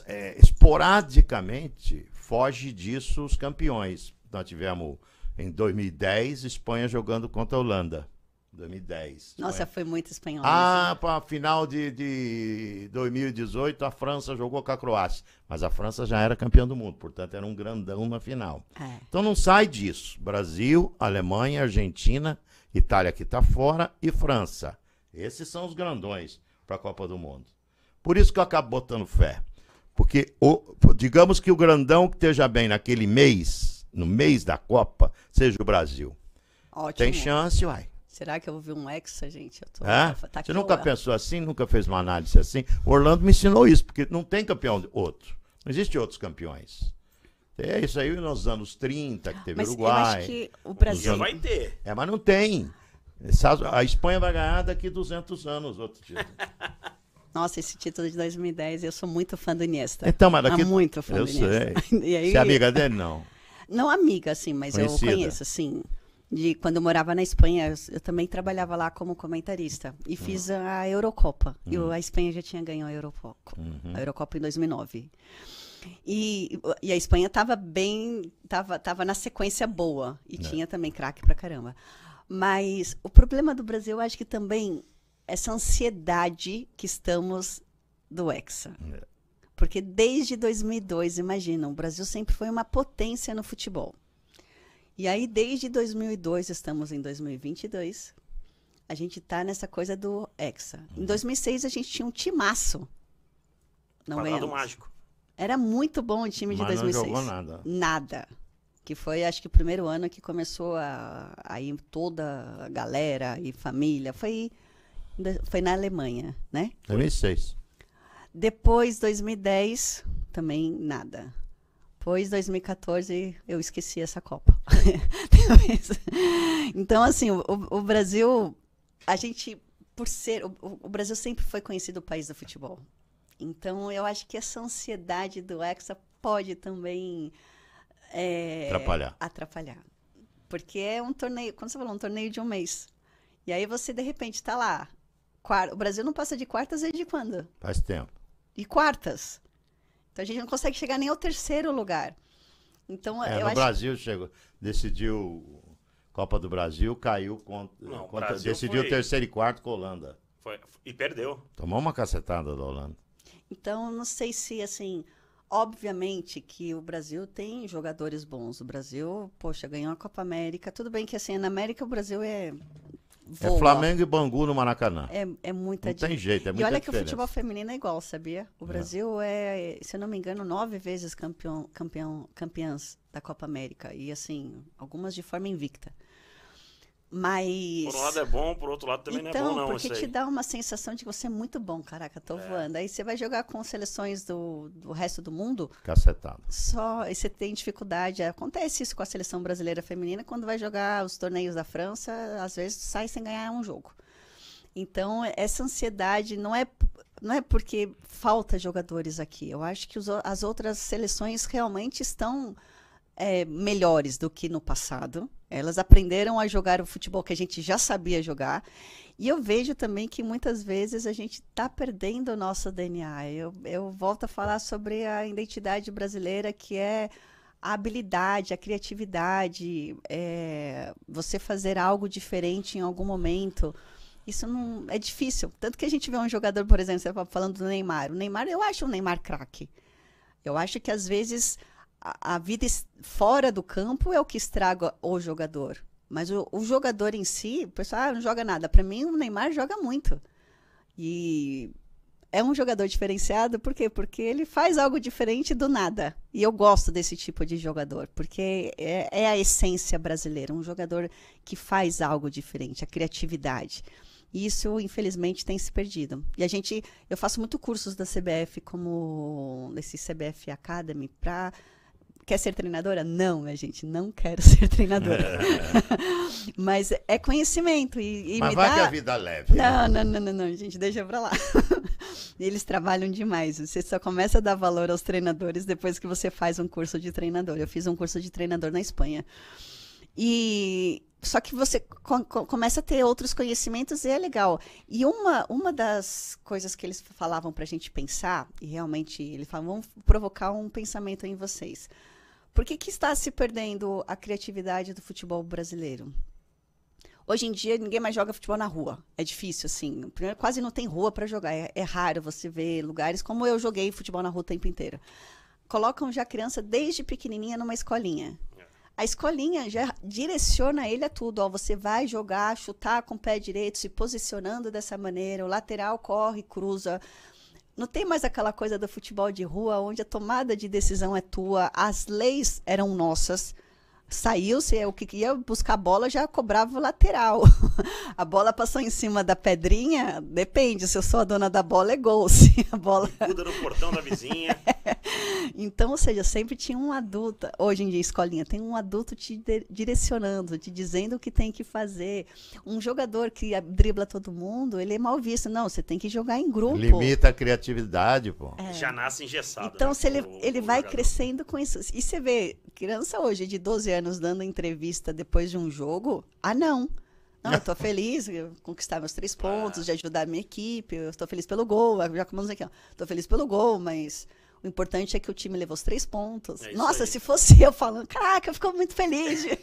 é, esporadicamente foge disso os campeões. Nós tivemos em 2010 Espanha jogando contra a Holanda. 2010. Nossa, é? foi muito espanhol. Ah, né? para final de, de 2018, a França jogou com a Croácia. Mas a França já era campeã do mundo, portanto era um grandão na final. É. Então não sai disso. Brasil, Alemanha, Argentina, Itália que está fora e França. Esses são os grandões para a Copa do Mundo. Por isso que eu acabo botando fé. Porque, o, digamos que o grandão que esteja bem naquele mês, no mês da Copa, seja o Brasil. Ótimo. Tem chance, uai. Será que eu vou ver um Hexa, gente? Tô... É? Tá Você nunca pensou assim? Nunca fez uma análise assim? O Orlando me ensinou isso, porque não tem campeão outro. Não existe outros campeões. É isso aí nos anos 30, que teve mas Uruguai. Eu acho que o Brasil. Anos... Vai ter. É, mas não tem. A Espanha vai ganhar daqui 200 anos, outro dia. Nossa, esse título de 2010, eu sou muito fã do Iniesta. Então, mas ah, daqui... Muito fã eu do Iniesta. Sei. Aí... Você é amiga dele, não? Não amiga, assim, mas Conhecida. eu conheço, assim. De quando eu morava na Espanha, eu também trabalhava lá como comentarista. E hum. fiz a Eurocopa. Uhum. E hum. a Espanha já tinha ganho a Eurocopa, uhum. a Eurocopa em 2009. E, e, a Espanha estava bem, estava tava na sequência boa e é. tinha também craque pra caramba. Mas o problema do Brasil, eu acho que também essa ansiedade que estamos do Hexa. É. Porque desde 2002, imagina, o Brasil sempre foi uma potência no futebol. E aí, desde 2002, estamos em 2022, a gente tá nessa coisa do Hexa. Em 2006, uhum. a gente tinha um timaço. Não é? mágico. Era muito bom o time de 2006. Não jogou nada. Nada. Que foi, acho que, o primeiro ano que começou a, a ir toda a galera e família. Foi foi na Alemanha, né? 2006. Depois, 2010, também nada. Depois, 2014, eu esqueci essa Copa. então, assim, o, o, Brasil, a gente, por ser. O, o Brasil sempre foi conhecido o país do futebol. Então, eu acho que essa ansiedade do Hexa pode também. É, atrapalhar. Atrapalhar. Porque é um torneio, como você falou, um torneio de um mês. E aí você, de repente, está lá, o Brasil não passa de quartas desde quando? Faz tempo. E quartas. Então a gente não consegue chegar nem ao terceiro lugar. Então, é, eu no acho... Brasil chegou, decidiu Copa do Brasil, caiu contra, não, contra decidiu foi... terceiro e quarto com a Holanda. Foi, e perdeu. Tomou uma cacetada da Holanda. Então, não sei se assim, obviamente que o Brasil tem jogadores bons. O Brasil, poxa, ganhou a Copa América. Tudo bem que assim, na América o Brasil é é Flamengo e Bangu no Maracanã. É, é muita Não tem jeito, é muita E olha diferença. que o futebol feminino é igual, sabia? O Brasil é, se eu não me engano, nove vezes campeão, campeão, campeãs da Copa América. E, assim, algumas de forma invicta. Mas. Por um lado é bom, por outro lado também então, não é então, bom, não. Porque te dá uma sensação de que você é muito bom, caraca, tô é. voando. Aí você vai jogar com seleções do, do resto do mundo. Cacetado. Só. E você tem dificuldade. Acontece isso com a seleção brasileira feminina. Quando vai jogar os torneios da França, às vezes sai sem ganhar um jogo. Então, essa ansiedade não é, não é porque falta jogadores aqui. Eu acho que os, as outras seleções realmente estão é, melhores do que no passado elas aprenderam a jogar o futebol que a gente já sabia jogar. E eu vejo também que muitas vezes a gente está perdendo o nosso DNA. Eu, eu volto a falar sobre a identidade brasileira, que é a habilidade, a criatividade, é, você fazer algo diferente em algum momento. Isso não é difícil. Tanto que a gente vê um jogador, por exemplo, tá falando do Neymar. O Neymar, eu acho o Neymar craque. Eu acho que às vezes a, vida fora do campo é o que estraga o jogador. Mas o, o jogador em si, o pessoal ah, não joga nada. Para mim, o Neymar joga muito. E é um jogador diferenciado, por quê? Porque ele faz algo diferente do nada. E eu gosto desse tipo de jogador, porque é, é a essência brasileira, um jogador que faz algo diferente, a criatividade. E isso, infelizmente, tem se perdido. E a gente, eu faço muito cursos da CBF, como nesse CBF Academy, para Quer ser treinadora? Não, minha gente, não quero ser treinadora. Mas é conhecimento e, e Mas me vai dá... a vida é leve. Não, não, não, não, não, gente, deixa pra lá. Eles trabalham demais. Você só começa a dar valor aos treinadores depois que você faz um curso de treinador. Eu fiz um curso de treinador na Espanha. E só que você começa a ter outros conhecimentos e é legal. E uma, uma das coisas que eles falavam para a gente pensar, e realmente ele falou, vamos provocar um pensamento em vocês. Por que, que está se perdendo a criatividade do futebol brasileiro? Hoje em dia ninguém mais joga futebol na rua. É difícil, assim. Primeiro, quase não tem rua para jogar. É, é, raro você ver lugares como eu joguei futebol na rua o tempo inteiro. Colocam já a criança desde pequenininha numa escolinha. A escolinha já direciona ele a tudo. Ó, você vai jogar, chutar com o pé direito, se posicionando dessa maneira. O lateral corre, cruza. Não tem mais aquela coisa do futebol de rua onde a tomada de decisão é tua, as leis eram nossas. Saiu, se é o que ia buscar a bola já cobrava o lateral. A bola passou em cima da pedrinha, depende, se eu sou a dona da bola é gol, se a bola. Cuida no portão da vizinha. então, ou seja, sempre tinha um adulto, hoje em dia, escolinha, tem um adulto te direcionando, te dizendo o que tem que fazer. Um jogador que dribla todo mundo, ele é mal visto. Não, você tem que jogar em grupo. Limita a criatividade, pô. É. Já nasce engessado. Então, né? se ele, o, ele o vai jogador. crescendo com isso. E você vê, criança hoje de 12 anos dando entrevista depois de um jogo, ah, não. Não, eu tô feliz de conquistar meus três ah. pontos, de ajudar a minha equipe, eu estou feliz pelo gol, já como aqui, ó. Tô feliz pelo gol, mas o importante é que o time levou os três pontos. É Nossa, se fosse eu falando, caraca, eu fico muito feliz. De...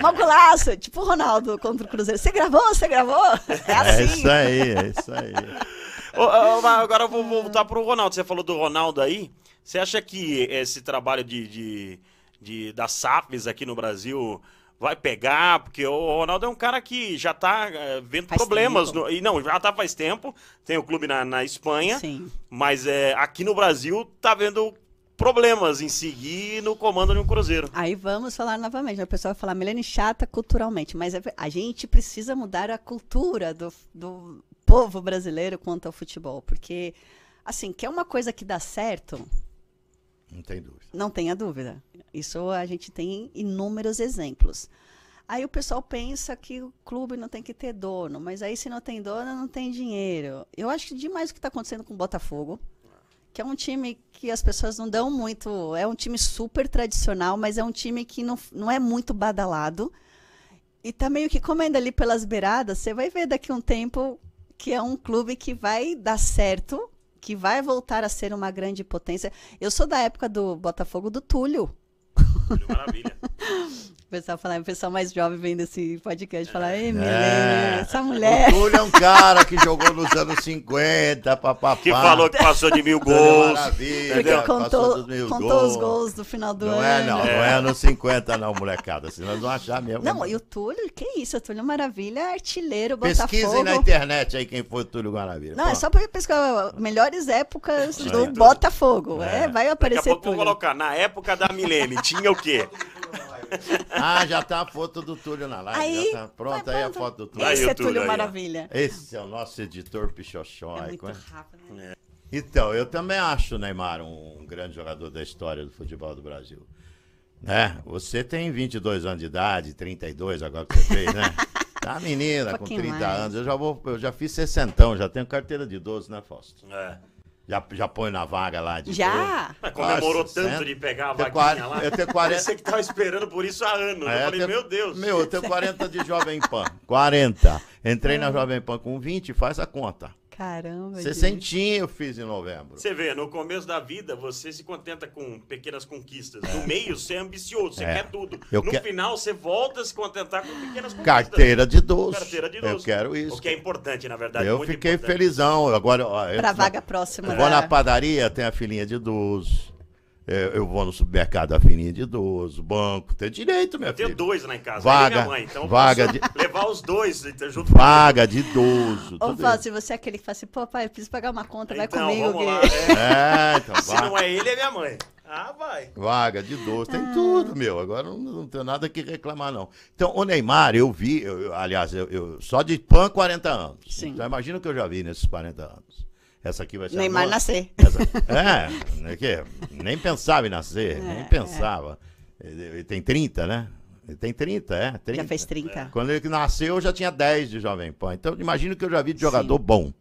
Uma tipo o Ronaldo contra o Cruzeiro. Você gravou? Você gravou? É, é assim. É isso aí, é isso aí. oh, agora eu vou voltar para o Ronaldo. Você falou do Ronaldo aí. Você acha que esse trabalho de, de, de das SAFs aqui no Brasil vai pegar, porque o Ronaldo é um cara que já tá eh, vendo faz problemas. No, e não, já tá faz tempo, tem o clube na, na Espanha, Sim. mas é, aqui no Brasil tá vendo problemas em seguir no comando de um Cruzeiro. Aí vamos falar novamente, a né? pessoa vai falar, Melanie, é chata culturalmente, mas é a gente precisa mudar a cultura do, do povo brasileiro quanto ao futebol, porque, assim, que é uma coisa que dá certo, não tem dúvida. Não tenha dúvida. Isso a gente tem inúmeros exemplos. Aí o pessoal pensa que o clube não tem que ter dono, mas aí se não tem dono, não tem dinheiro. Eu acho demais o que está acontecendo com o Botafogo, que é um time que as pessoas não dão muito. É um time super tradicional, mas é um time que não, não é muito badalado. E tá meio que comendo ali pelas beiradas. Você vai ver daqui a um tempo que é um clube que vai dar certo que vai voltar a ser uma grande potência. Eu sou da época do Botafogo do Túlio. Maravilha. pessoal falar, o pessoal mais jovem vem desse podcast falar, ei, é. Milena, é. essa mulher. O Túlio é um cara que jogou nos anos 50, papapá. Que falou que passou de mil é gols. Maravilha, passou contou, mil contou gols. os gols do final do não é, ano. Não é, não, é. não é anos 50, não, molecada. Se assim, nós não achar mesmo. Não, né? e o Túlio, que isso, o Túlio Maravilha, artilheiro, Botafogo. Pesquisem na internet aí quem foi o Túlio Maravilha. Não, Pô. é só para pesquisar melhores épocas do Botafogo. É, vai aparecer. Daqui a pouco vou colocar, na época da Milene, tinha o quê? ah, já tá a foto do Túlio na live. Aí, tá pronta aí a foto do Túlio. Esse é Túlio, Túlio Maravilha. Esse é o nosso editor Pichochó. É muito é? rápido, né? É. Então, eu também acho o Neymar um grande jogador da história do futebol do Brasil. Né? Você tem 22 anos de idade, 32 agora que você fez, né? Tá menina, um com 30 mais. anos. Eu já, vou, eu já fiz 60, já tenho carteira de 12, né, Fausto? É. Já, já põe na vaga lá de Já? Mas comemorou tanto cento... de pegar a vaguinha quare... lá. Eu tenho 40... Você que tava esperando por isso há anos. É, eu falei, eu tenho... meu Deus. Meu, eu tenho 40 de Jovem Pan. 40. Entrei é. na ah. Jovem Pan com 20, faz a conta. Caramba. 60 eu fiz em novembro. Você vê, no começo da vida você se contenta com pequenas conquistas. No é. meio você é ambicioso, você é. quer tudo. Eu no que... final você volta a se contentar com pequenas conquistas. Carteira de doce. Carteira de Eu quero isso. O que é importante, na verdade. Eu fiquei importante. felizão. Agora, ó, eu, pra vaga próxima. Agora, né? na padaria, tem a filhinha de doce. É, eu vou no supermercado fininha de Idoso, banco, tem direito, minha filha. Tem dois lá em casa, vaga, minha mãe. Então vaga de... levar os dois então, junto Vaga de idoso. Ô, Fábio, se você é aquele que fala assim, pô, pai, preciso pagar uma conta, vai então, comigo. Vamos lá, é. é, então, se vaga. não é ele, é minha mãe. Ah, vai. Vaga de idoso, tem ah. tudo, meu. Agora não, não tem nada que reclamar, não. Então, o Neymar, eu vi, eu, aliás, eu, eu, só de PAN 40 anos. Sim. Então, imagina o que eu já vi nesses 40 anos. Essa aqui vai ser. Nem mais nascer. Essa... É, é que, nem pensava em nascer, é, nem é. pensava. É. Ele, tem 30, né? Ele tem 30, é? 30. Já fez 30. É. Quando ele nasceu, já tinha 10 de Jovem Pan. Então, imagino que eu já vi de jogador Sim. bom.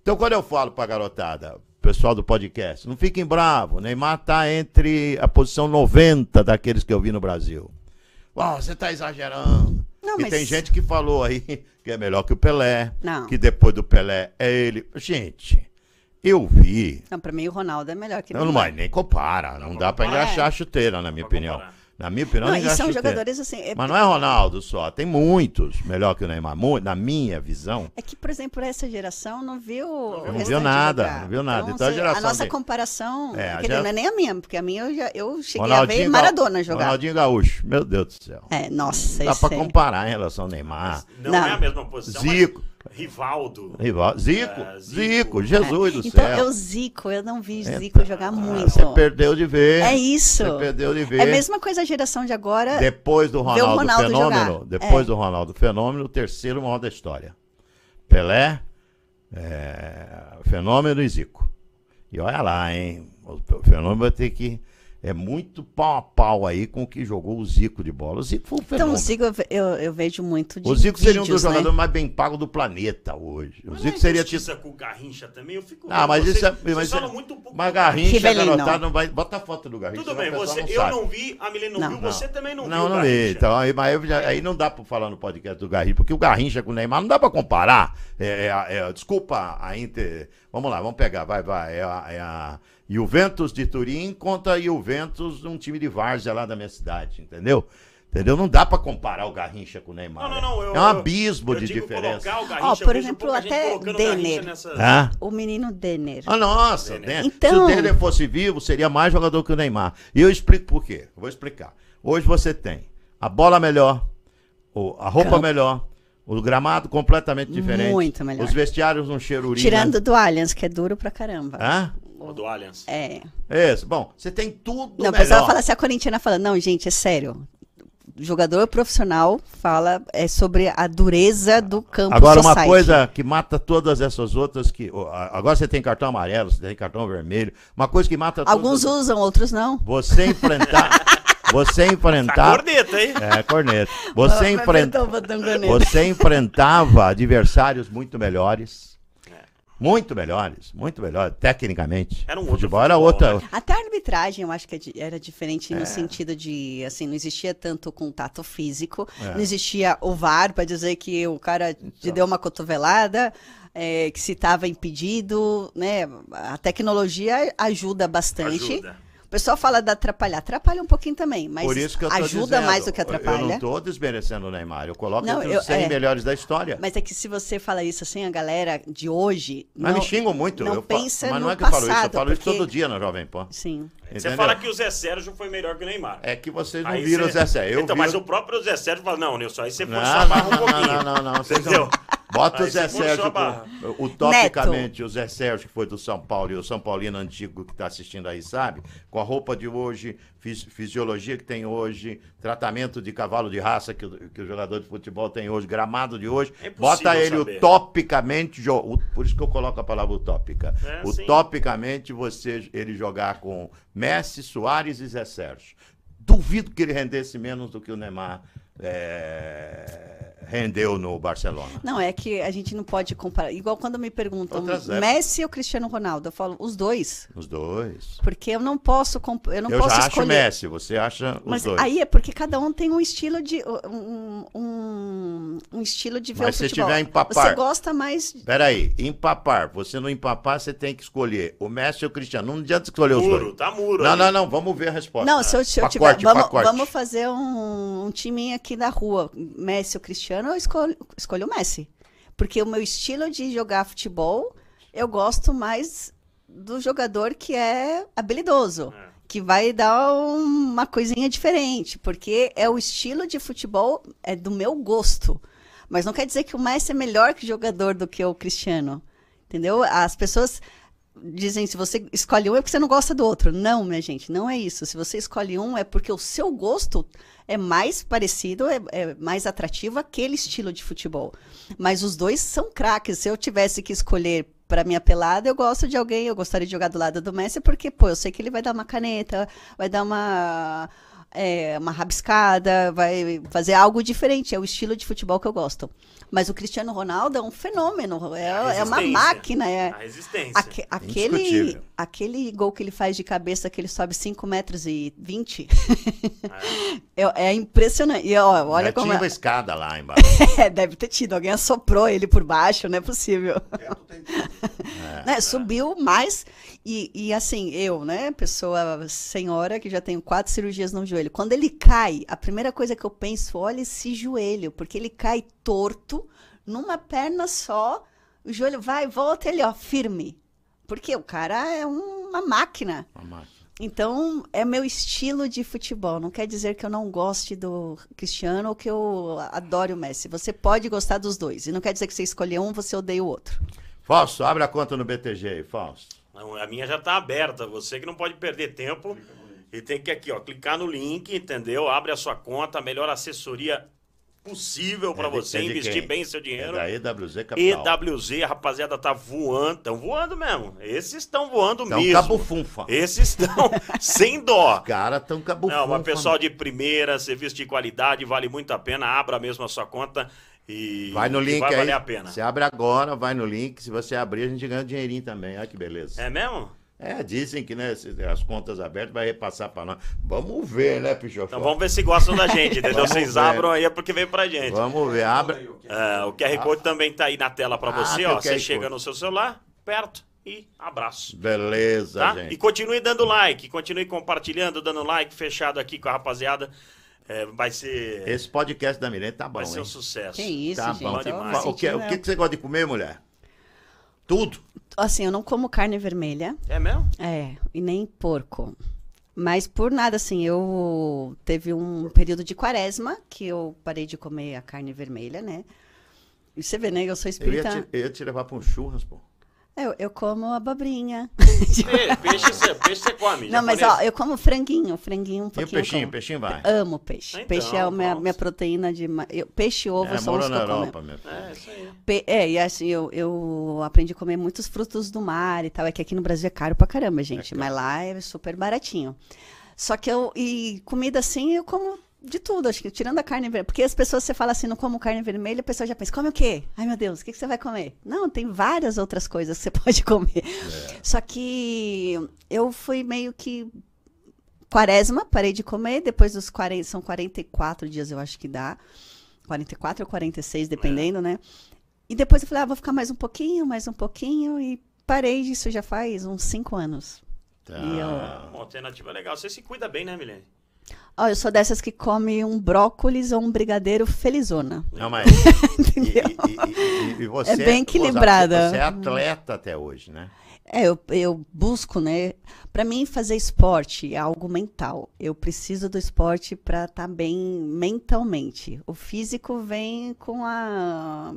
Então, quando eu falo pra garotada, pessoal do podcast, não fiquem bravos, Neymar tá entre a posição 90 daqueles que eu vi no Brasil. Uau, você tá exagerando. Não, e mas... tem gente que falou aí que é melhor que o Pelé, não. que depois do Pelé é ele. Gente, eu vi. Não, pra mim o Ronaldo é melhor que ele. Não, não, mas nem compara. Não, não dá pra engraxar é. a chuteira, na minha opinião. Comparar. Na minha opinião, não, não são jogadores assim. É... Mas não é Ronaldo só. Tem muitos melhor que o Neymar. Na minha visão. É que, por exemplo, essa geração não viu. Não, não viu nada. Não viu nada. Então, então a, geração a nossa comparação. É, a Não é nem a minha, porque a minha eu, já, eu cheguei Ronaldinho a ver Maradona jogar. Ronaldinho Gaúcho. Meu Deus do céu. É, nossa. Dá pra é... comparar em relação ao Neymar. Não, não, é a mesma posição. Zico. Mas... Rivaldo. É, zico, Zico, Zico, é. Jesus é. do então, céu. Então, eu Zico, eu não vi Zico jogar ah, muito. Você perdeu de ver. É isso. Você perdeu de ver. É a mesma coisa a geração de agora. Depois do Ronaldo, Ronaldo Fenômeno, jogar. É. depois é. do Ronaldo Fenômeno, o terceiro maior da história. Pelé, Fenômeno e Zico. E olha lá, hein? O Fenômeno vai ter que é muito pau a pau aí com o que jogou o Zico de bola. O Zico foi um fenômeno. Então, o Zico eu, eu vejo muito de O Zico seria um dos né? jogadores mais bem pagos do planeta hoje. O mas Zico é seria tipo... com o Garrincha também, eu fico... Ah, mas você, isso é... Mas, é... muito pouco... Mas Garrincha, garotado, não vai... Bota a foto do Garrincha. Tudo bem, você... Não eu sabe. não vi, a Milena não, não, viu, você também não, não viu Não, vi. Então, aí, mas é. aí não dá pra falar no podcast do Garrincha, porque o Garrincha com o Neymar não dá pra comparar. É, é, é desculpa a inter Vamos lá, vamos pegar, vai, vai. É a, é a Juventus de Turim contra Juventus, um time de várzea lá da minha cidade, entendeu? Entendeu? Não dá para comparar o Garrincha com o Neymar. Não, não, né? não. Eu, é um abismo eu, eu de diferença. Ó, oh, por exemplo, até Denner. Nessas... Ah? O menino Denner. Ah, nossa. Denner. Denner. Então... Se o Denner fosse vivo, seria mais jogador que o Neymar. E eu explico por quê. Vou explicar. Hoje você tem a bola melhor, a roupa Campo. melhor, o gramado completamente diferente. Muito melhor. Os vestiários um cheiro urina. Né? Tirando do Allianz, que é duro pra caramba. Hã? O do Allianz. É. Isso. Bom, você tem tudo Não, melhor. pessoal fala assim, a corintiana fala, não, gente, é sério. jogador profissional fala é, sobre a dureza do campo Agora, uma coisa que mata todas essas outras que... Agora você tem cartão amarelo, você tem cartão vermelho. Uma coisa que mata... Alguns todas... usam, outros não. Você enfrentar... Você enfrentava. Tá corneta, hein? É, corneta. Você, enfrent... você enfrentava adversários muito melhores. Muito melhores, muito melhores, tecnicamente. Era um outro futebol, futebol era outra. Né? Até a arbitragem, eu acho que é era diferente é. no sentido de, assim, não existia tanto contato físico, é. não existia o VAR para dizer que o cara então. te deu uma cotovelada, é, que se estava impedido, né? A tecnologia ajuda bastante. Ajuda o pessoal fala da atrapalhar. Atrapalha um pouquinho também, mas ajuda dizendo, mais do que atrapalha. Eu não estou desmerecendo o Neymar. Eu coloco não, entre os 100 é, melhores da história. Mas é que se você fala isso assim, a galera de hoje. Mas me xingam muito. Não eu pensa falo, mas não é que passado, eu falo isso. Eu falo porque... isso todo dia na Jovem Pan. Sim. Entendeu? Você fala que o Zé Sérgio foi melhor que o Neymar. É que vocês não aí viram você... o Zé Sérgio. Eu então, vi... mas o próprio Zé Sérgio fala: não, Nilson, aí você forçou a barra um pouquinho. Não, não, não. não. Entendeu? Não... Bota o Zé Sérgio, com, utopicamente, Neto. o Zé Sérgio, que foi do São Paulo, e o São Paulino antigo que está assistindo aí, sabe? Com a roupa de hoje, fisi fisiologia que tem hoje, tratamento de cavalo de raça que, que o jogador de futebol tem hoje, gramado de hoje. É bota ele saber. utopicamente, por isso que eu coloco a palavra utópica. É, utopicamente, você, ele jogar com Messi, Soares e Zé Sérgio. Duvido que ele rendesse menos do que o Neymar. É rendeu no Barcelona. Não, é que a gente não pode comparar. Igual quando me perguntam Messi ou Cristiano Ronaldo, eu falo os dois. Os dois. Porque eu não posso eu não eu posso já escolher. acho Messi, você acha os Mas dois. aí é porque cada um tem um estilo de um, um, um estilo de ver Mas o futebol. se tiver empapar. Você gosta mais Peraí, empapar, você não empapar, você tem que escolher o Messi ou o Cristiano. Não adianta escolher muro, os dois. Muro, tá muro. Não, aí. não, não, vamos ver a resposta. Não, se eu, se eu pacote, tiver, vamos, vamos fazer um, um timinho aqui na rua, Messi ou Cristiano ano, eu escolho, escolho o Messi. Porque o meu estilo de jogar futebol, eu gosto mais do jogador que é habilidoso. É. Que vai dar uma coisinha diferente. Porque é o estilo de futebol é do meu gosto. Mas não quer dizer que o Messi é melhor que jogador do que o Cristiano. Entendeu? As pessoas dizem se você escolhe um é porque você não gosta do outro. Não, minha gente, não é isso. Se você escolhe um é porque o seu gosto é mais parecido, é, é mais atrativo aquele estilo de futebol. Mas os dois são craques. Se eu tivesse que escolher para minha pelada, eu gosto de alguém, eu gostaria de jogar do lado do Messi, porque, pô, eu sei que ele vai dar uma caneta, vai dar uma. É, uma rabiscada, vai fazer algo diferente. É o estilo de futebol que eu gosto. Mas o Cristiano Ronaldo é um fenômeno, é, é uma máquina. É, a existência. Aque, aquele, aquele gol que ele faz de cabeça, que ele sobe 5 metros e 20, é. é, é impressionante. E, ó, olha Já como tinha uma é. escada lá embaixo. É, deve ter tido, alguém assoprou ele por baixo, não é possível. É, né? Subiu mais e, e assim, eu, né, pessoa senhora que já tenho quatro cirurgias no joelho, quando ele cai, a primeira coisa que eu penso, olha esse joelho, porque ele cai torto, numa perna só, o joelho vai e volta, ele ó, firme. Porque o cara é uma máquina. Uma máquina. Então, é meu estilo de futebol. Não quer dizer que eu não goste do Cristiano ou que eu adore o Messi. Você pode gostar dos dois. E não quer dizer que você escolhe um, você odeia o outro. Fausto, abre a conta no BTG aí, Fausto. Não, a minha já está aberta. Você que não pode perder tempo. E tem que aqui, ó, clicar no link, entendeu? Abre a sua conta, melhor assessoria possível para é você é investir quem? bem seu dinheiro. É da EWZ Capital. EWZ, rapaziada, tá voando, estão voando mesmo. Esses estão voando tão mesmo. cabufunfa. Esses estão sem dó. Os caras tão cabufunfa. Não, mas pessoal de primeira, serviço de qualidade, vale muito a pena. Abra mesmo a sua conta e vai no link vai aí. valer a pena. Você abre agora, vai no link. Se você abrir, a gente ganha um dinheirinho também. Olha que beleza. É mesmo? É, dizem que né, as contas abertas vai repassar para nós. Vamos ver, né, Pichofó? Então vamos ver se gostam da gente, entendeu? Vocês ver. abram aí é porque vem pra gente. Vamos ver, abre é. é, o QR ah. Code ah. também tá aí na tela para ah, você, ó. Você chega no seu celular, perto e abraço. Beleza, tá? gente. E continue dando like, continue compartilhando, dando like, fechado aqui com a rapaziada. É, vai ser. Esse podcast da Mirene tá bom. Vai ser um sucesso. Que isso, tá gente. Bom. Tá demais. O, que, o né? que você gosta de comer, mulher? Tudo? Assim, eu não como carne vermelha. É mesmo? É, e nem porco. Mas por nada, assim, eu teve um período de quaresma que eu parei de comer a carne vermelha, né? E você vê, né? Eu sou espírita. Eu ia te, eu ia te levar para um churras, pô. Eu, eu como abobrinha. Peixe, peixe, você, peixe você come. Não, mas ó, eu como franguinho, franguinho um pouquinho. E o peixinho, como. peixinho vai. Amo peixe. Então, peixe é a minha, minha proteína de. Eu, peixe e ovo é, são os que eu Europa, como. Meu é, isso aí. Pe... é, e assim, eu, eu aprendi a comer muitos frutos do mar e tal. É que aqui no Brasil é caro pra caramba, é gente. É mas lá é super baratinho. Só que eu. E comida assim, eu como de tudo, acho que tirando a carne vermelha. Porque as pessoas, você fala assim, não como carne vermelha, a pessoa já pensa, come o quê? Ai, meu Deus, o que, que você vai comer? Não, tem várias outras coisas que você pode comer. É. Só que eu fui meio que. Quaresma, parei de comer, depois dos 40, são 44 dias, eu acho que dá. 44 ou 46, dependendo, é. né? E depois eu falei, ah, vou ficar mais um pouquinho, mais um pouquinho, e parei disso já faz uns 5 anos. Tá. E eu... Uma alternativa legal. Você se cuida bem, né, Milene? Ó, oh, eu sou dessas que come um brócolis ou um brigadeiro felizona. Não, mas. Entendeu? E, e, e, é você, é bem equilibrada. Você é atleta até hoje, né? É, eu, eu busco, né? Para mim, fazer esporte é algo mental. Eu preciso do esporte para estar tá bem mentalmente. O físico vem com a.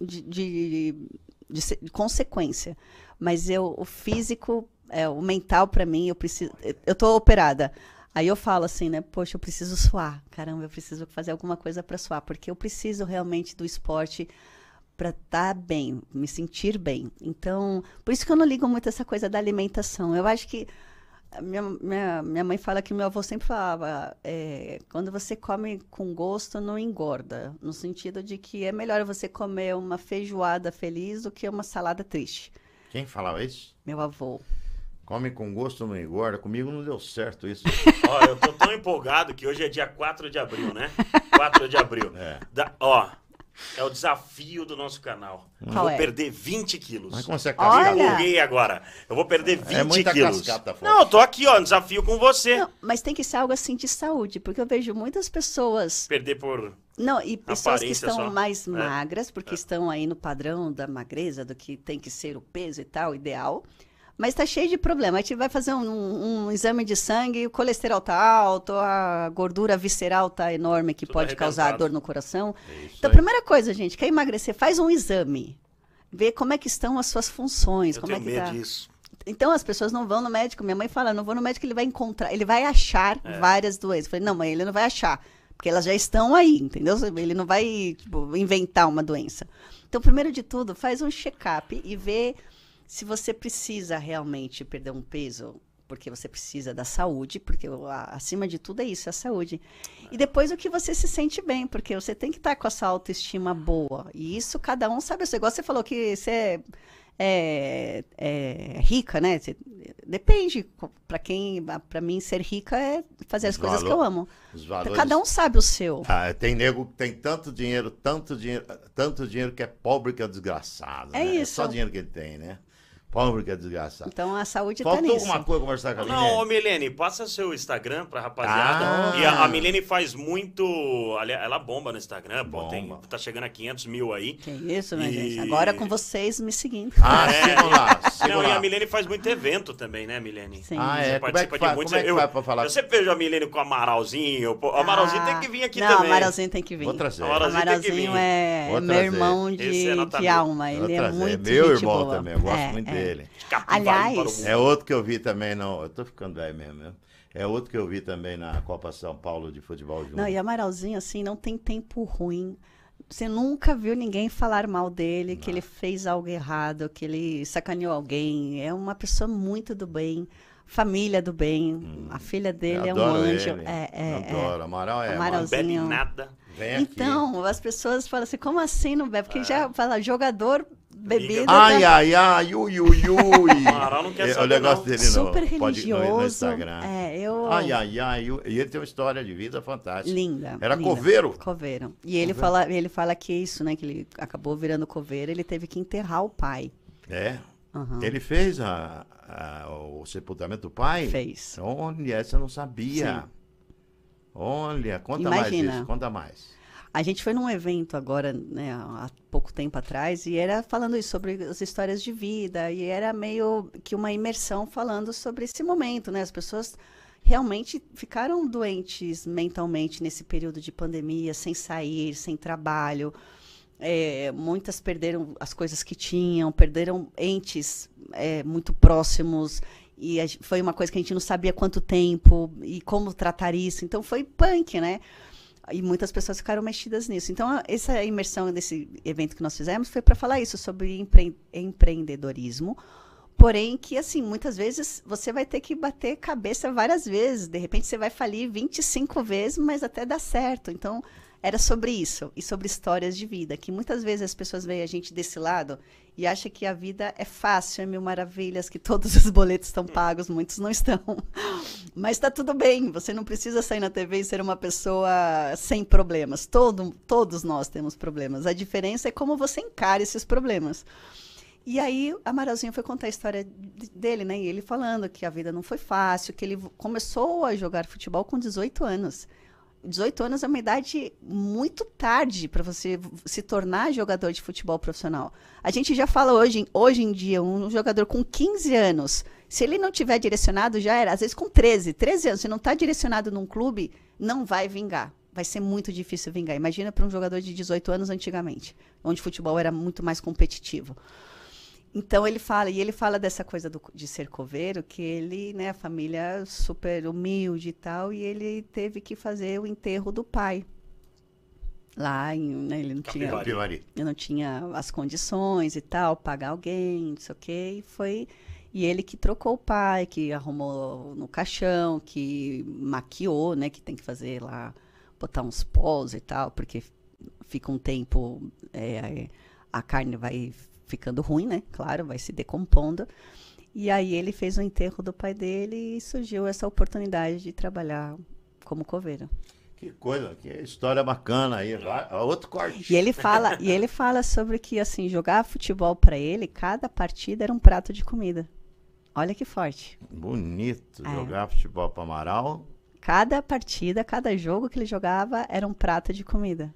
de, de, de, de consequência. Mas eu, o físico, é, o mental, para mim, eu preciso. Eu tô operada Aí eu falo assim, né? Poxa, eu preciso suar. Caramba, eu preciso fazer alguma coisa para suar, porque eu preciso realmente do esporte para estar tá bem, me sentir bem. Então, por isso que eu não ligo muito essa coisa da alimentação. Eu acho que minha, minha, minha mãe fala que meu avô sempre falava: é, quando você come com gosto, não engorda. No sentido de que é melhor você comer uma feijoada feliz do que uma salada triste. Quem falava isso? Meu avô. Come com gosto, não engorda. Comigo não deu certo isso. ó, eu tô tão empolgado que hoje é dia 4 de abril, né? 4 de abril. É. Da, ó, é o desafio do nosso canal. Hum. Qual vou é? perder 20 quilos. Mas como você é Olha. agora. Eu vou perder 20 é muita quilos. Cascata, Não, eu tô aqui, ó, desafio com você. Não, mas tem que ser algo assim de saúde, porque eu vejo muitas pessoas. Perder por. Não, e pessoas que estão só. mais é. magras, porque é. estão aí no padrão da magreza, do que tem que ser o peso e tal, ideal mas está cheio de problema. A gente vai fazer um, um exame de sangue, o colesterol está alto, a gordura visceral está enorme, que Tudo pode causar dor no coração. É então, aí. primeira coisa, gente, quer emagrecer, faz um exame. Vê como é que estão as suas funções. Eu como é que tá. medo tá. disso. Então as pessoas não vão no médico. Minha mãe fala, não vou no médico, ele vai encontrar, ele vai achar é. várias doenças. Eu falei, não, mãe, ele não vai achar, porque elas já estão aí, entendeu? Ele não vai tipo, inventar uma doença. Então, primeiro de tudo, faz um check-up e vê se você precisa realmente perder um peso, porque você precisa da saúde, porque acima de tudo é isso, é a saúde. E depois o que você se sente bem, porque você tem que estar tá com essa autoestima boa. E isso cada um sabe. Igual você falou que você é, é, é rica, né? Você, depende. Para quem, para mim, ser rica é fazer as os coisas valor, que eu amo. Então, valores, cada um sabe o seu. Ah, tem nego tem tanto dinheiro, tanto dinheiro, tanto dinheiro que é pobre que é desgraçado. É né? isso. É só dinheiro que ele tem, né? Pobre que é desgraçado. Então a saúde está nisso. Faltou alguma coisa conversar com a Milene? Não, ô Milene, passa seu Instagram pra rapaziada. Ah. E a, a Milene faz muito... Ela bomba no Instagram, bomba. pô. Tem, tá chegando a 500 mil aí. Que isso, minha e... gente. Agora é com vocês me seguindo. Ah, é. sigam lá, sigam Não, lá. e a Milene faz muito evento também, né, Milene? Sim. Ah, é? Você como é que, muitos... como é que faz pra falar? Eu, sempre vejo a Milene com o Amaralzinho. O Amaralzinho ah. tem que vir aqui Não, também. Não, Amaralzinho tem que vir. Vou trazer. Amaralzinho, Amaralzinho é meu irmão de, é de alma. Ele é muito meu irmão também, eu gosto é, muito é. dele dele. Aliás, é outro que eu vi também, não. Eu tô ficando velho mesmo. É outro que eu vi também na Copa São Paulo de futebol junto. Não, e Amaralzinho, assim, não tem tempo ruim. Você nunca viu ninguém falar mal dele, não. que ele fez algo errado, que ele sacaneou alguém. É uma pessoa muito do bem, família do bem. Hum. A filha dele eu é um anjo. Ele. É, é, é, adoro. Amaral é Amaralzinho. Não bebe nada. Vem então, aqui. as pessoas falam assim, como assim não bebe? Porque é. já fala, jogador bebida. Ai, da... ai, ai, ui, ui, ui. não quer é, O negócio dele não. Super religioso. Pode, no Instagram. É, eu... Ai, ai, ai. E ele tem uma história de vida fantástica. Linda. Era linda. coveiro. Coveiro. E ele, coveiro. Fala, ele fala que isso, né? Que ele acabou virando coveiro, ele teve que enterrar o pai. É. Uhum. Ele fez a, a, o sepultamento do pai? Fez. Olha, essa eu não sabia. Sim. Olha, conta Imagina. mais isso, conta mais. A gente foi num evento agora, né, há pouco tempo atrás, e era falando isso sobre as histórias de vida, e era meio que uma imersão falando sobre esse momento, né? As pessoas realmente ficaram doentes mentalmente nesse período de pandemia, sem sair, sem trabalho. É, muitas perderam as coisas que tinham, perderam entes é, muito próximos, e a, foi uma coisa que a gente não sabia quanto tempo e como tratar isso. Então foi punk, né? e muitas pessoas ficaram mexidas nisso. Então, essa imersão desse evento que nós fizemos foi para falar isso sobre empre empreendedorismo. Porém, que assim, muitas vezes você vai ter que bater cabeça várias vezes. De repente você vai falir 25 vezes, mas até dá certo. Então, era sobre isso e sobre histórias de vida, que muitas vezes as pessoas veem a gente desse lado e acha que a vida é fácil, é mil maravilhas, que todos os boletos estão é. pagos, muitos não estão. Mas está tudo bem, você não precisa sair na TV e ser uma pessoa sem problemas. Todo, todos nós temos problemas. A diferença é como você encara esses problemas. E aí, Amaralzinho foi contar a história dele, né? E ele falando que a vida não foi fácil, que ele começou a jogar futebol com 18 anos. 18 anos é uma idade muito tarde para você se tornar jogador de futebol profissional. A gente já fala hoje, hoje em dia, um jogador com 15 anos, se ele não tiver direcionado, já era. Às vezes com 13, 13 anos, se não está direcionado num clube, não vai vingar. Vai ser muito difícil vingar. Imagina para um jogador de 18 anos antigamente, onde o futebol era muito mais competitivo. Então ele fala, e ele fala dessa coisa do, de ser coveiro, que ele, né, a família super humilde e tal, e ele teve que fazer o enterro do pai. Lá em, né, ele não tinha, ele não tinha as condições e tal, pagar alguém, não sei o quê, e foi e ele que trocou o pai, que arrumou no caixão, que maquiou, né, que tem que fazer lá botar uns pós e tal, porque fica um tempo é, a carne vai ficando ruim, né? Claro, vai se decompondo. E aí ele fez o enterro do pai dele e surgiu essa oportunidade de trabalhar como coveiro. Que coisa, que história bacana aí, é outro corte. E ele fala, e ele fala sobre que assim, jogar futebol para ele, cada partida era um prato de comida. Olha que forte. Bonito é. jogar futebol para Amaral. Cada partida, cada jogo que ele jogava era um prato de comida.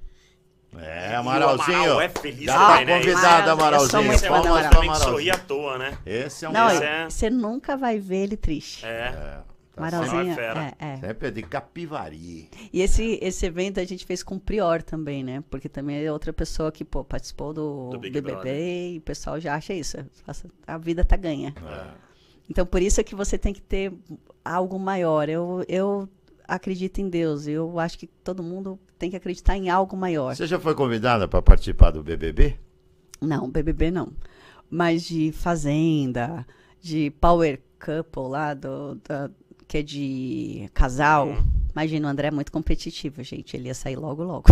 É, Amaralzinho. Amaral é feliz Dá tá também, né? convidado, Amaralzinho. É esse é um Amaral. sorri à toa, né? Esse é um Não, é... você nunca vai ver ele triste. É. é. Tá Maralzinho, é, é, é. Sempre é de Capivari. E esse, esse evento a gente fez com o Prior também, né? Porque também é outra pessoa que pô, participou do, do BBB Brother. e o pessoal já acha isso. A vida tá ganha. É. Então, por isso é que você tem que ter algo maior. Eu, eu acredito em Deus. Eu acho que todo mundo tem que acreditar em algo maior. Você já foi convidada para participar do BBB? Não, BBB não. Mas de Fazenda, de Power Couple lá, do, que é de casal. Uhum. Imagina, o André é muito competitivo, gente. Ele ia sair logo, logo.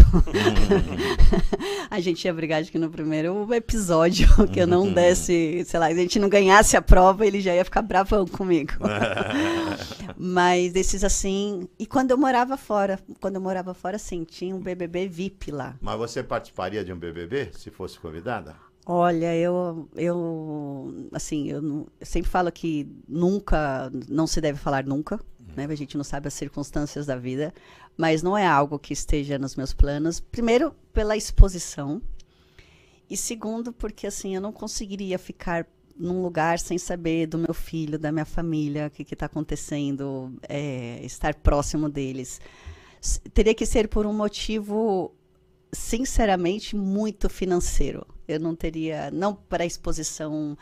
a gente ia brigar, acho que no primeiro episódio, que eu não uhum. desse, sei lá, a gente não ganhasse a prova, ele já ia ficar bravão comigo. Mas desses assim. E quando eu morava fora, quando eu morava fora, sim, tinha um BBB VIP lá. Mas você participaria de um BBB se fosse convidada? Olha, eu, eu assim, eu, eu sempre falo que nunca, não se deve falar nunca, né? A gente não sabe as circunstâncias da vida, mas não é algo que esteja nos meus planos. Primeiro, pela exposição. E segundo, porque assim, eu não conseguiria ficar num lugar sem saber do meu filho, da minha família, o que está acontecendo, é, estar próximo deles. S teria que ser por um motivo, sinceramente, muito financeiro. Eu não teria, não para exposição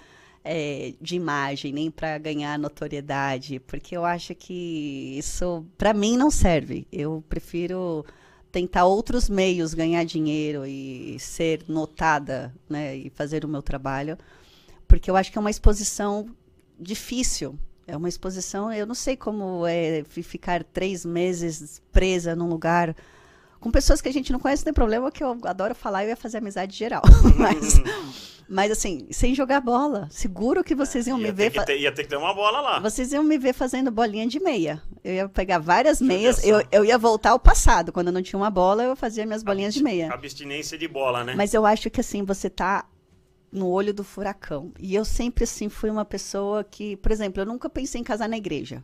é, de imagem, nem para ganhar notoriedade, porque eu acho que isso, para mim, não serve. Eu prefiro tentar outros meios, ganhar dinheiro e ser notada, né, e fazer o meu trabalho, porque eu acho que é uma exposição difícil. É uma exposição, eu não sei como é ficar três meses presa num lugar com pessoas que a gente não conhece, não tem problema, que eu adoro falar e ia fazer amizade geral. mas, mas, assim, sem jogar bola. Seguro que vocês iam é, me ver. Ter, ia ter que ter uma bola lá. Vocês iam me ver fazendo bolinha de meia. Eu ia pegar várias meias. Eu, eu ia voltar ao passado. Quando eu não tinha uma bola, eu fazia minhas bolinhas de meia. Abstinência de bola, né? Mas eu acho que, assim, você tá no olho do furacão. E eu sempre, assim, fui uma pessoa que, por exemplo, eu nunca pensei em casar na igreja.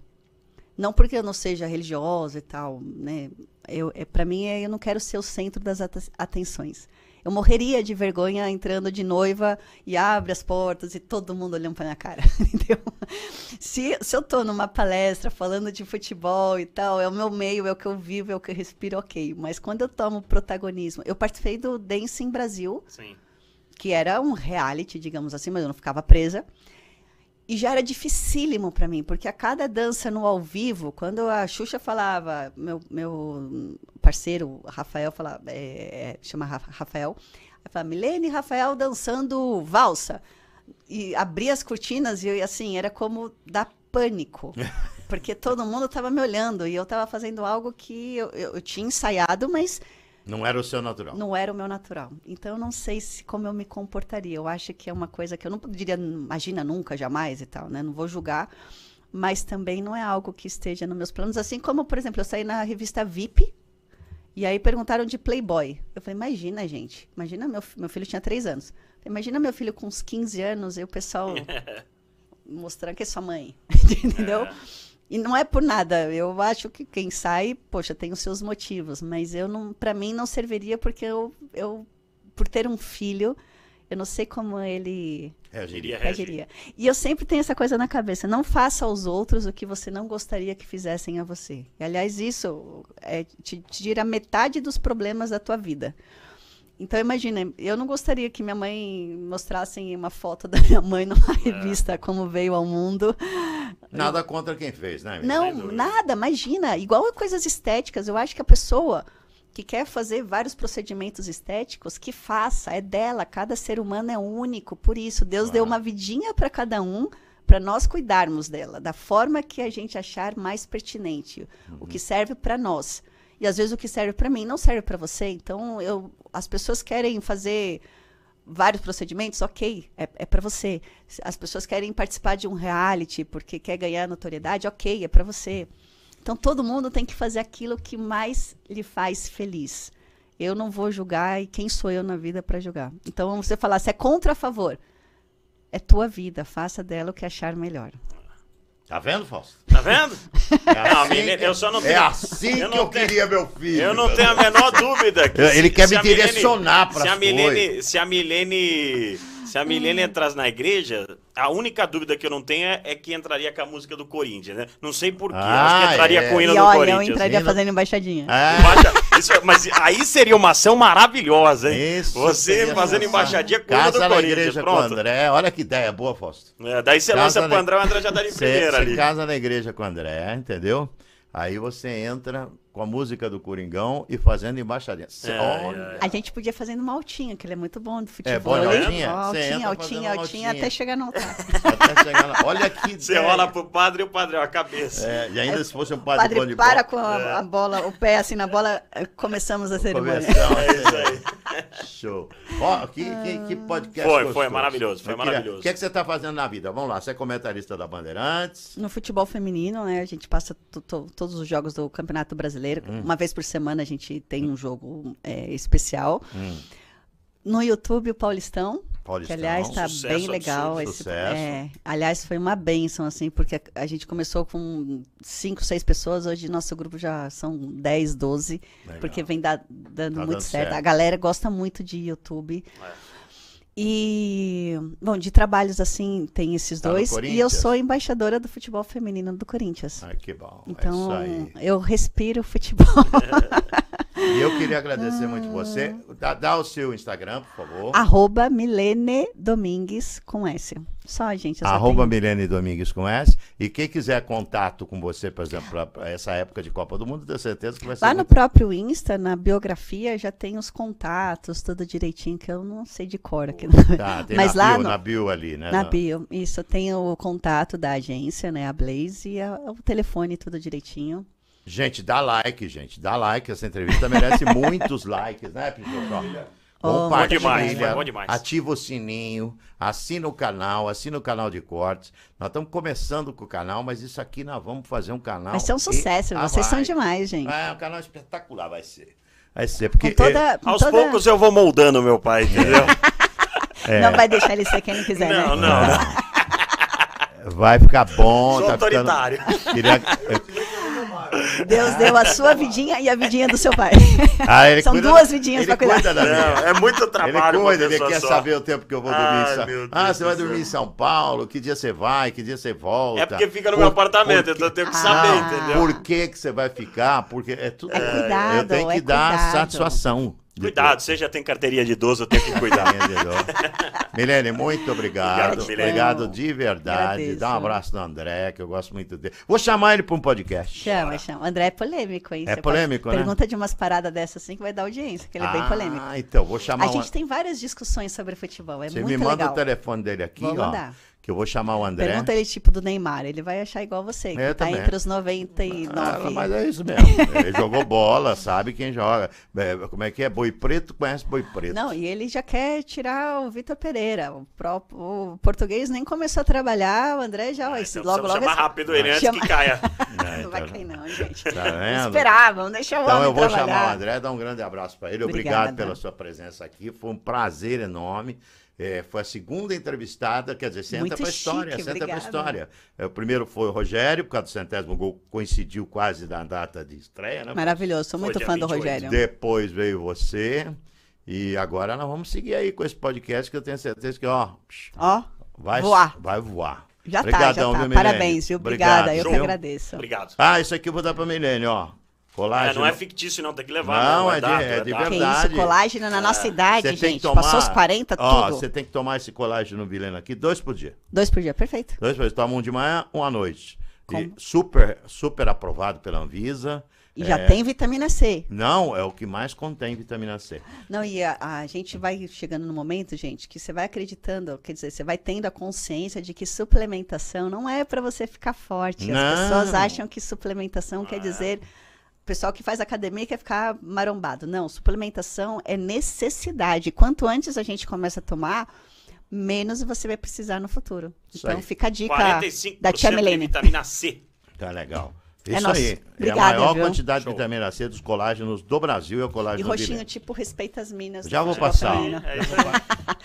Não porque eu não seja religiosa e tal, né? Eu, é, para mim, é, eu não quero ser o centro das atenções. Eu morreria de vergonha entrando de noiva e abre as portas e todo mundo olhando para minha cara, entendeu? Se, se eu estou numa palestra falando de futebol e tal, é o meu meio, é o que eu vivo, é o que eu respiro, ok. Mas quando eu tomo protagonismo... Eu participei do dance em Brasil, Sim. que era um reality, digamos assim, mas eu não ficava presa. E já era dificílimo para mim, porque a cada dança no ao vivo, quando a Xuxa falava, meu, meu parceiro, Rafael, falava, é, é, chama Rafael, falava, Milene e Rafael dançando valsa. E abria as cortinas e eu, assim, era como dar pânico. Porque todo mundo estava me olhando e eu estava fazendo algo que eu, eu, eu tinha ensaiado, mas não era o seu natural. Não era o meu natural. Então eu não sei se como eu me comportaria. Eu acho que é uma coisa que eu não diria, imagina nunca, jamais e tal, né? Não vou julgar, mas também não é algo que esteja nos meus planos. Assim como, por exemplo, eu saí na revista VIP e aí perguntaram de Playboy. Eu falei, imagina, gente. Imagina, meu, meu filho tinha três anos. imagina meu filho com uns 15 anos e o pessoal mostrando que é sua mãe. É. Entendeu? É. E não é por nada. Eu acho que quem sai, poxa, tem os seus motivos, mas eu não, para mim não serviria porque eu, eu por ter um filho, eu não sei como ele reagiria, reagiria. E eu sempre tenho essa coisa na cabeça: não faça aos outros o que você não gostaria que fizessem a você. E, aliás, isso é, te, te tira metade dos problemas da tua vida. Então, imagina, eu não gostaria que minha mãe mostrassem uma foto da minha mãe numa é. revista como veio ao mundo. Nada eu... contra quem fez, né? Não, não nada, imagina. Igual coisas estéticas, eu acho que a pessoa que quer fazer vários procedimentos estéticos, que faça, é dela, cada ser humano é único, por isso Deus ah. deu uma vidinha para cada um, para nós cuidarmos dela, da forma que a gente achar mais pertinente, uhum. o que uhum. serve para nós. E às vezes o que serve para mim não serve para você. Então, eu, as pessoas querem fazer vários procedimentos, ok, é, é para você. As pessoas querem participar de um reality porque quer ganhar notoriedade, ok, é para você. Então, todo mundo tem que fazer aquilo que mais lhe faz feliz. Eu não vou julgar e quem sou eu na vida para julgar. Então, você falar se é contra a favor, é tua vida, faça dela o que achar melhor. Tá vendo, Fausto? Tá vendo? É assim não, menina, eu só não tenho, É assim eu que eu tenho, queria meu filho. Eu não tenho a menor dúvida. Que Ele quer me direcionar para se, a se a Milene se a Milene entrasse na igreja, a única dúvida que eu não tenho é, é que entraria com a música do Corinthians, né? Não sei porquê. Ah, acho que ah, entraria é. com o hino do olha, Corinthians. Eu entraria fazendo embaixadinha. É. Isso, é- mas aí seria uma ação maravilhosa, hein? Isso você fazendo embaixadinha com o hino do na Igreja pronto. Com o André. Olha que ideia boa, Fausto. É, daí você casa lança na... pro André, o André já tá de primeira ali. casa na igreja com o André, entendeu? Aí você entra com a música do Coringão e fazendo embaixadinha. É, é, é, a gente podia fazendo uma altinha, que ele é muito bom do futebol. É, bom, altinha, altinha, altinha, altinha, até chegar no altar. Olha que Você rola pro padre e o padre, é a cabeça. É, e ainda se fosse um padre, padre bom de para bola. com a, é. a, bola, o pé assim na bola, eh, começamos a cerimônia. Começamos, é isso aí. Show. Ó, que, que, que ah. podcast Foi, gostoso. foi maravilhoso, foi maravilhoso. O que, é que você tá fazendo na vida? Vamos lá, você é comentarista da Bandeirantes. No futebol feminino, né, a gente passa todos os jogos do Campeonato Brasileiro brasileiro. Hum. Uma vez por semana a gente tem um jogo é, especial. Hum. No YouTube, o Paulistão. Paulistão. Que, aliás, está bem legal. esse, é, aliás, foi uma benção, assim, porque a, a, gente começou com cinco, seis pessoas, hoje nosso grupo já são 10, 12, legal. porque vem da, dando tá muito dando certo. certo. A galera gosta muito de YouTube. É. E, bom, de trabalhos assim, tem esses tá dois. E eu sou embaixadora do futebol feminino do Corinthians. Ai, que bom. É então, é eu respiro futebol. e eu queria agradecer ah. muito você. Dá, dá, o seu Instagram, por favor. Arroba Milene Domingues com S. Só, gente. Arroba Milene Domingues com S. E quem quiser contato com você, por exemplo, para essa época de Copa do Mundo, tenho certeza que vai ser. Lá muito... no próprio Insta, na biografia, já tem os contatos, tudo direitinho, que eu não sei de cor aqui. Tá, tem Mas na lá bio, no... na bio ali, né? Na bio, isso. Tem o contato da agência, né? A Blaze, e a, o telefone, tudo direitinho. Gente, dá like, gente. Dá like. Essa entrevista merece muitos likes, né, Pijotó? Oh, bom demais, bom demais. Ativa o sininho, assina o canal, assina o canal de cortes. Nós estamos começando com o canal, mas isso aqui nós vamos fazer um canal. Vai ser é um sucesso, ah, vocês são demais, gente. É, um canal espetacular vai ser. Vai ser, porque. Com toda, é, com aos toda... poucos eu vou moldando meu pai, entendeu? é. Não vai deixar ele ser quem quiser. Não, né? não, não. Vai ficar bom. Sou tá autoritário. Ficando... Queria... Deus deu a sua vidinha e a vidinha do seu pai. Ah, São cuida, duas vidinhas para cuidar. Cuida não, é muito trabalho. Ele cuida, ele quer só. saber o tempo que eu vou dormir. Ai, ah, Deus você vai dormir em São Paulo? Que dia você vai? Que dia você volta? É porque fica no por, meu apartamento, porque... então eu tenho que saber, ah, entendeu? Por que, que você vai ficar? Porque é tudo. É cuidado, eu tenho que é dar cuidado. satisfação. Cuidado, você já tem carteirinha de idoso, eu tenho que cuidar. Milene, muito obrigado. Obrigado, Milene. obrigado de verdade. Agradeço. Dá um abraço no André, que eu gosto muito dele. Vou chamar ele para um podcast. Chama, ah. chama. André é polêmico, hein? É você polêmico, né? Pergunta de umas paradas dessas assim que vai dar audiência, que ele é ah, bem polêmico. Ah, então, vou chamar. A uma... gente tem várias discussões sobre futebol, é você muito legal. Você me manda legal. o telefone dele aqui, Vou ó. Mandar que eu vou chamar o André. Pergunta ele tipo do Neymar, ele vai achar igual você, que eu é, tá também. entre os 99. Ah, mas é isso mesmo. ele jogou bola, sabe quem joga. É, como é que é? Boi preto conhece boi preto. Não, e ele já quer tirar o Vitor Pereira. O, próprio, o português nem começou a trabalhar, o André já. Ah, então logo, logo. Chamar esse... rápido ele antes chama... que caia. não, vai então. cair, não, gente. Tá vendo? Esperar, vamos deixar o Então eu vou trabalhar. chamar o André, dar um grande abraço para ele. Obrigado pela sua presença aqui. Foi um prazer enorme. É, foi a segunda entrevistada, quer dizer, senta para a história, chique, senta para a história. É, o primeiro foi o Rogério, por causa do centésimo gol, coincidiu quase na data de estreia. Né? Maravilhoso, sou muito fã do Rogério. Depois veio você, e agora nós vamos seguir aí com esse podcast, que eu tenho certeza que, ó, ó vai voar. Vai voar. Já tá, Obrigadão, tá, já tá. Parabéns, viu? Obrigada, Obrigado. eu que agradeço. Obrigado. Ah, isso aqui eu vou dar para a Milene, ó. Colágeno. É, não é fictício, não, tem que levar. Não, né? é, de, dado, é, de verdade. Isso, colágeno na é. nossa idade, cê gente. Tomar, passou os 40, ó, tudo. Você tem que tomar esse colágeno vileno aqui, dois por dia. Dois por dia, perfeito. Dois por dia. Toma um de manhã, um à noite. super, super aprovado pela Anvisa. E já é... tem vitamina C. Não, é o que mais contém vitamina C. Não, e a, a, gente vai chegando no momento, gente, que você vai acreditando, quer dizer, você vai tendo a consciência de que suplementação não é para você ficar forte. Não. As pessoas acham que suplementação ah. quer dizer pessoal que faz academia quer ficar marombado. Não, suplementação é necessidade. Quanto antes a gente começa a tomar, menos você vai precisar no futuro. Isso então aí. fica a dica da tia Milene. vitamina C. Tá legal. É isso é nosso. aí. Obrigada, é a maior viu? quantidade Show. de vitamina C dos colágenos do Brasil é o colágeno E roxinho tipo respeita as minas. Já vou passar. É, é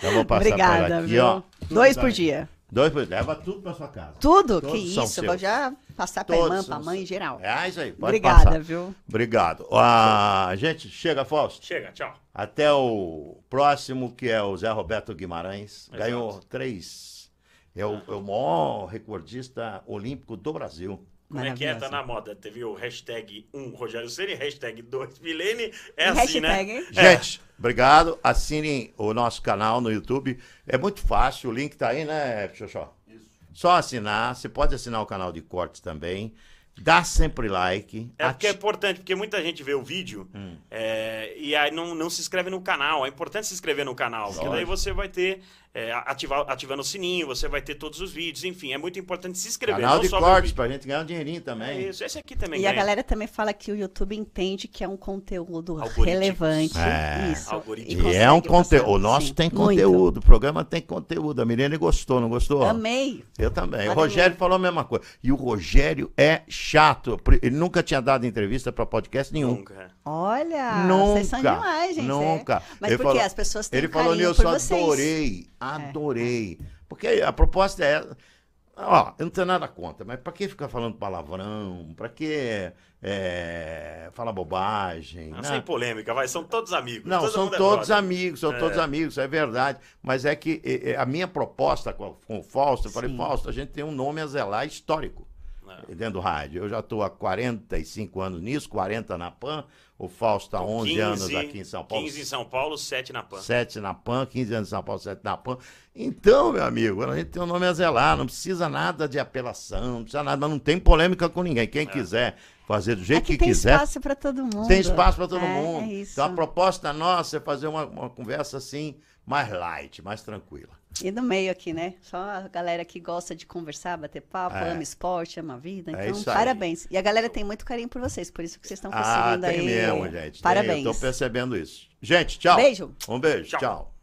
já vou passar Obrigada, aqui, viu? ó. Dois por dia. Dois por Leva tudo pra sua casa. Tudo? Todos que isso. Vou já passar Todos pra irmã, pra mãe em geral. É, é isso aí. Pode Obrigada, passar. viu? Obrigado. a ah, gente, chega, Fausto. Chega, tchau. Até o próximo, que é o Zé Roberto Guimarães. Exato. Ganhou três. É o, é o maior recordista olímpico do Brasil. Como é que é? Tá na moda. Teve o hashtag 1 Rogério Ceni, hashtag 2 Milene. É assim, né? hashtag. né? Gente, é. obrigado. Assinem o nosso canal no YouTube. É muito fácil. O link tá aí, né, Xoxó? Isso. Só assinar. Você pode assinar o canal de cortes também. Dá sempre like. É porque é importante, porque muita gente vê o vídeo hum. é, e aí não, não se inscreve no canal. É importante se inscrever no canal, porque daí você vai ter é, ativar, ativando o sininho, você vai ter todos os vídeos, enfim, é muito importante se inscrever. Canal de cortes, pra gente ganhar um dinheirinho também. É isso, esse aqui também E ganha. a galera também fala que o YouTube entende que é um conteúdo relevante. É. Isso. E, e é um conteúdo, o nosso Sim. tem conteúdo, muito. o programa tem conteúdo, a Mirene gostou, não gostou? Amei. Eu também, o Rogério falou a mesma coisa, e o Rogério é chato, ele nunca tinha dado entrevista para podcast nenhum. Nunca. Olha, nunca, vocês são demais, gente. É. Nunca. É. Mas ele porque falou, as pessoas têm Ele falou, eu só vocês. adorei, é, é. adorei. É. Porque a proposta é Ó, eu não tenho nada contra, mas para que ficar falando palavrão? Para que é, falar bobagem? Não, né? Sem polêmica, vai, são todos amigos. Não, Todo são todos é amigos, são é. todos amigos, é verdade. Mas é que a minha proposta com, com o Fausto, eu Sim. falei, Fausto, a gente tem um nome a zelar histórico dentro do rádio. Eu já estou há 45 anos nisso, 40 na PAN, o Fausto está 11 15, anos aqui em São Paulo. 15 em São Paulo, 7 na PAN. 7 na PAN, 15 anos em São Paulo, 7 na PAN. Então, meu amigo, a gente tem o um nome a zelar, não precisa nada de apelação, não precisa nada, não tem polêmica com ninguém. Quem é. quiser fazer do é jeito que tem quiser. Tem espaço para todo mundo. Tem espaço para todo é, mundo. É então a proposta nossa é fazer uma, uma conversa assim, mais light, mais tranquila. E no meio aqui, né? Só a galera que gosta de conversar, bater papo, é. ama esporte, ama vida. É então, é parabéns. E a galera tem muito carinho por vocês, por isso que vocês estão ah, conseguindo ah, tem aí. Mesmo, gente. Parabéns. Estou percebendo isso. Gente, tchau. Beijo. Um beijo. tchau. tchau.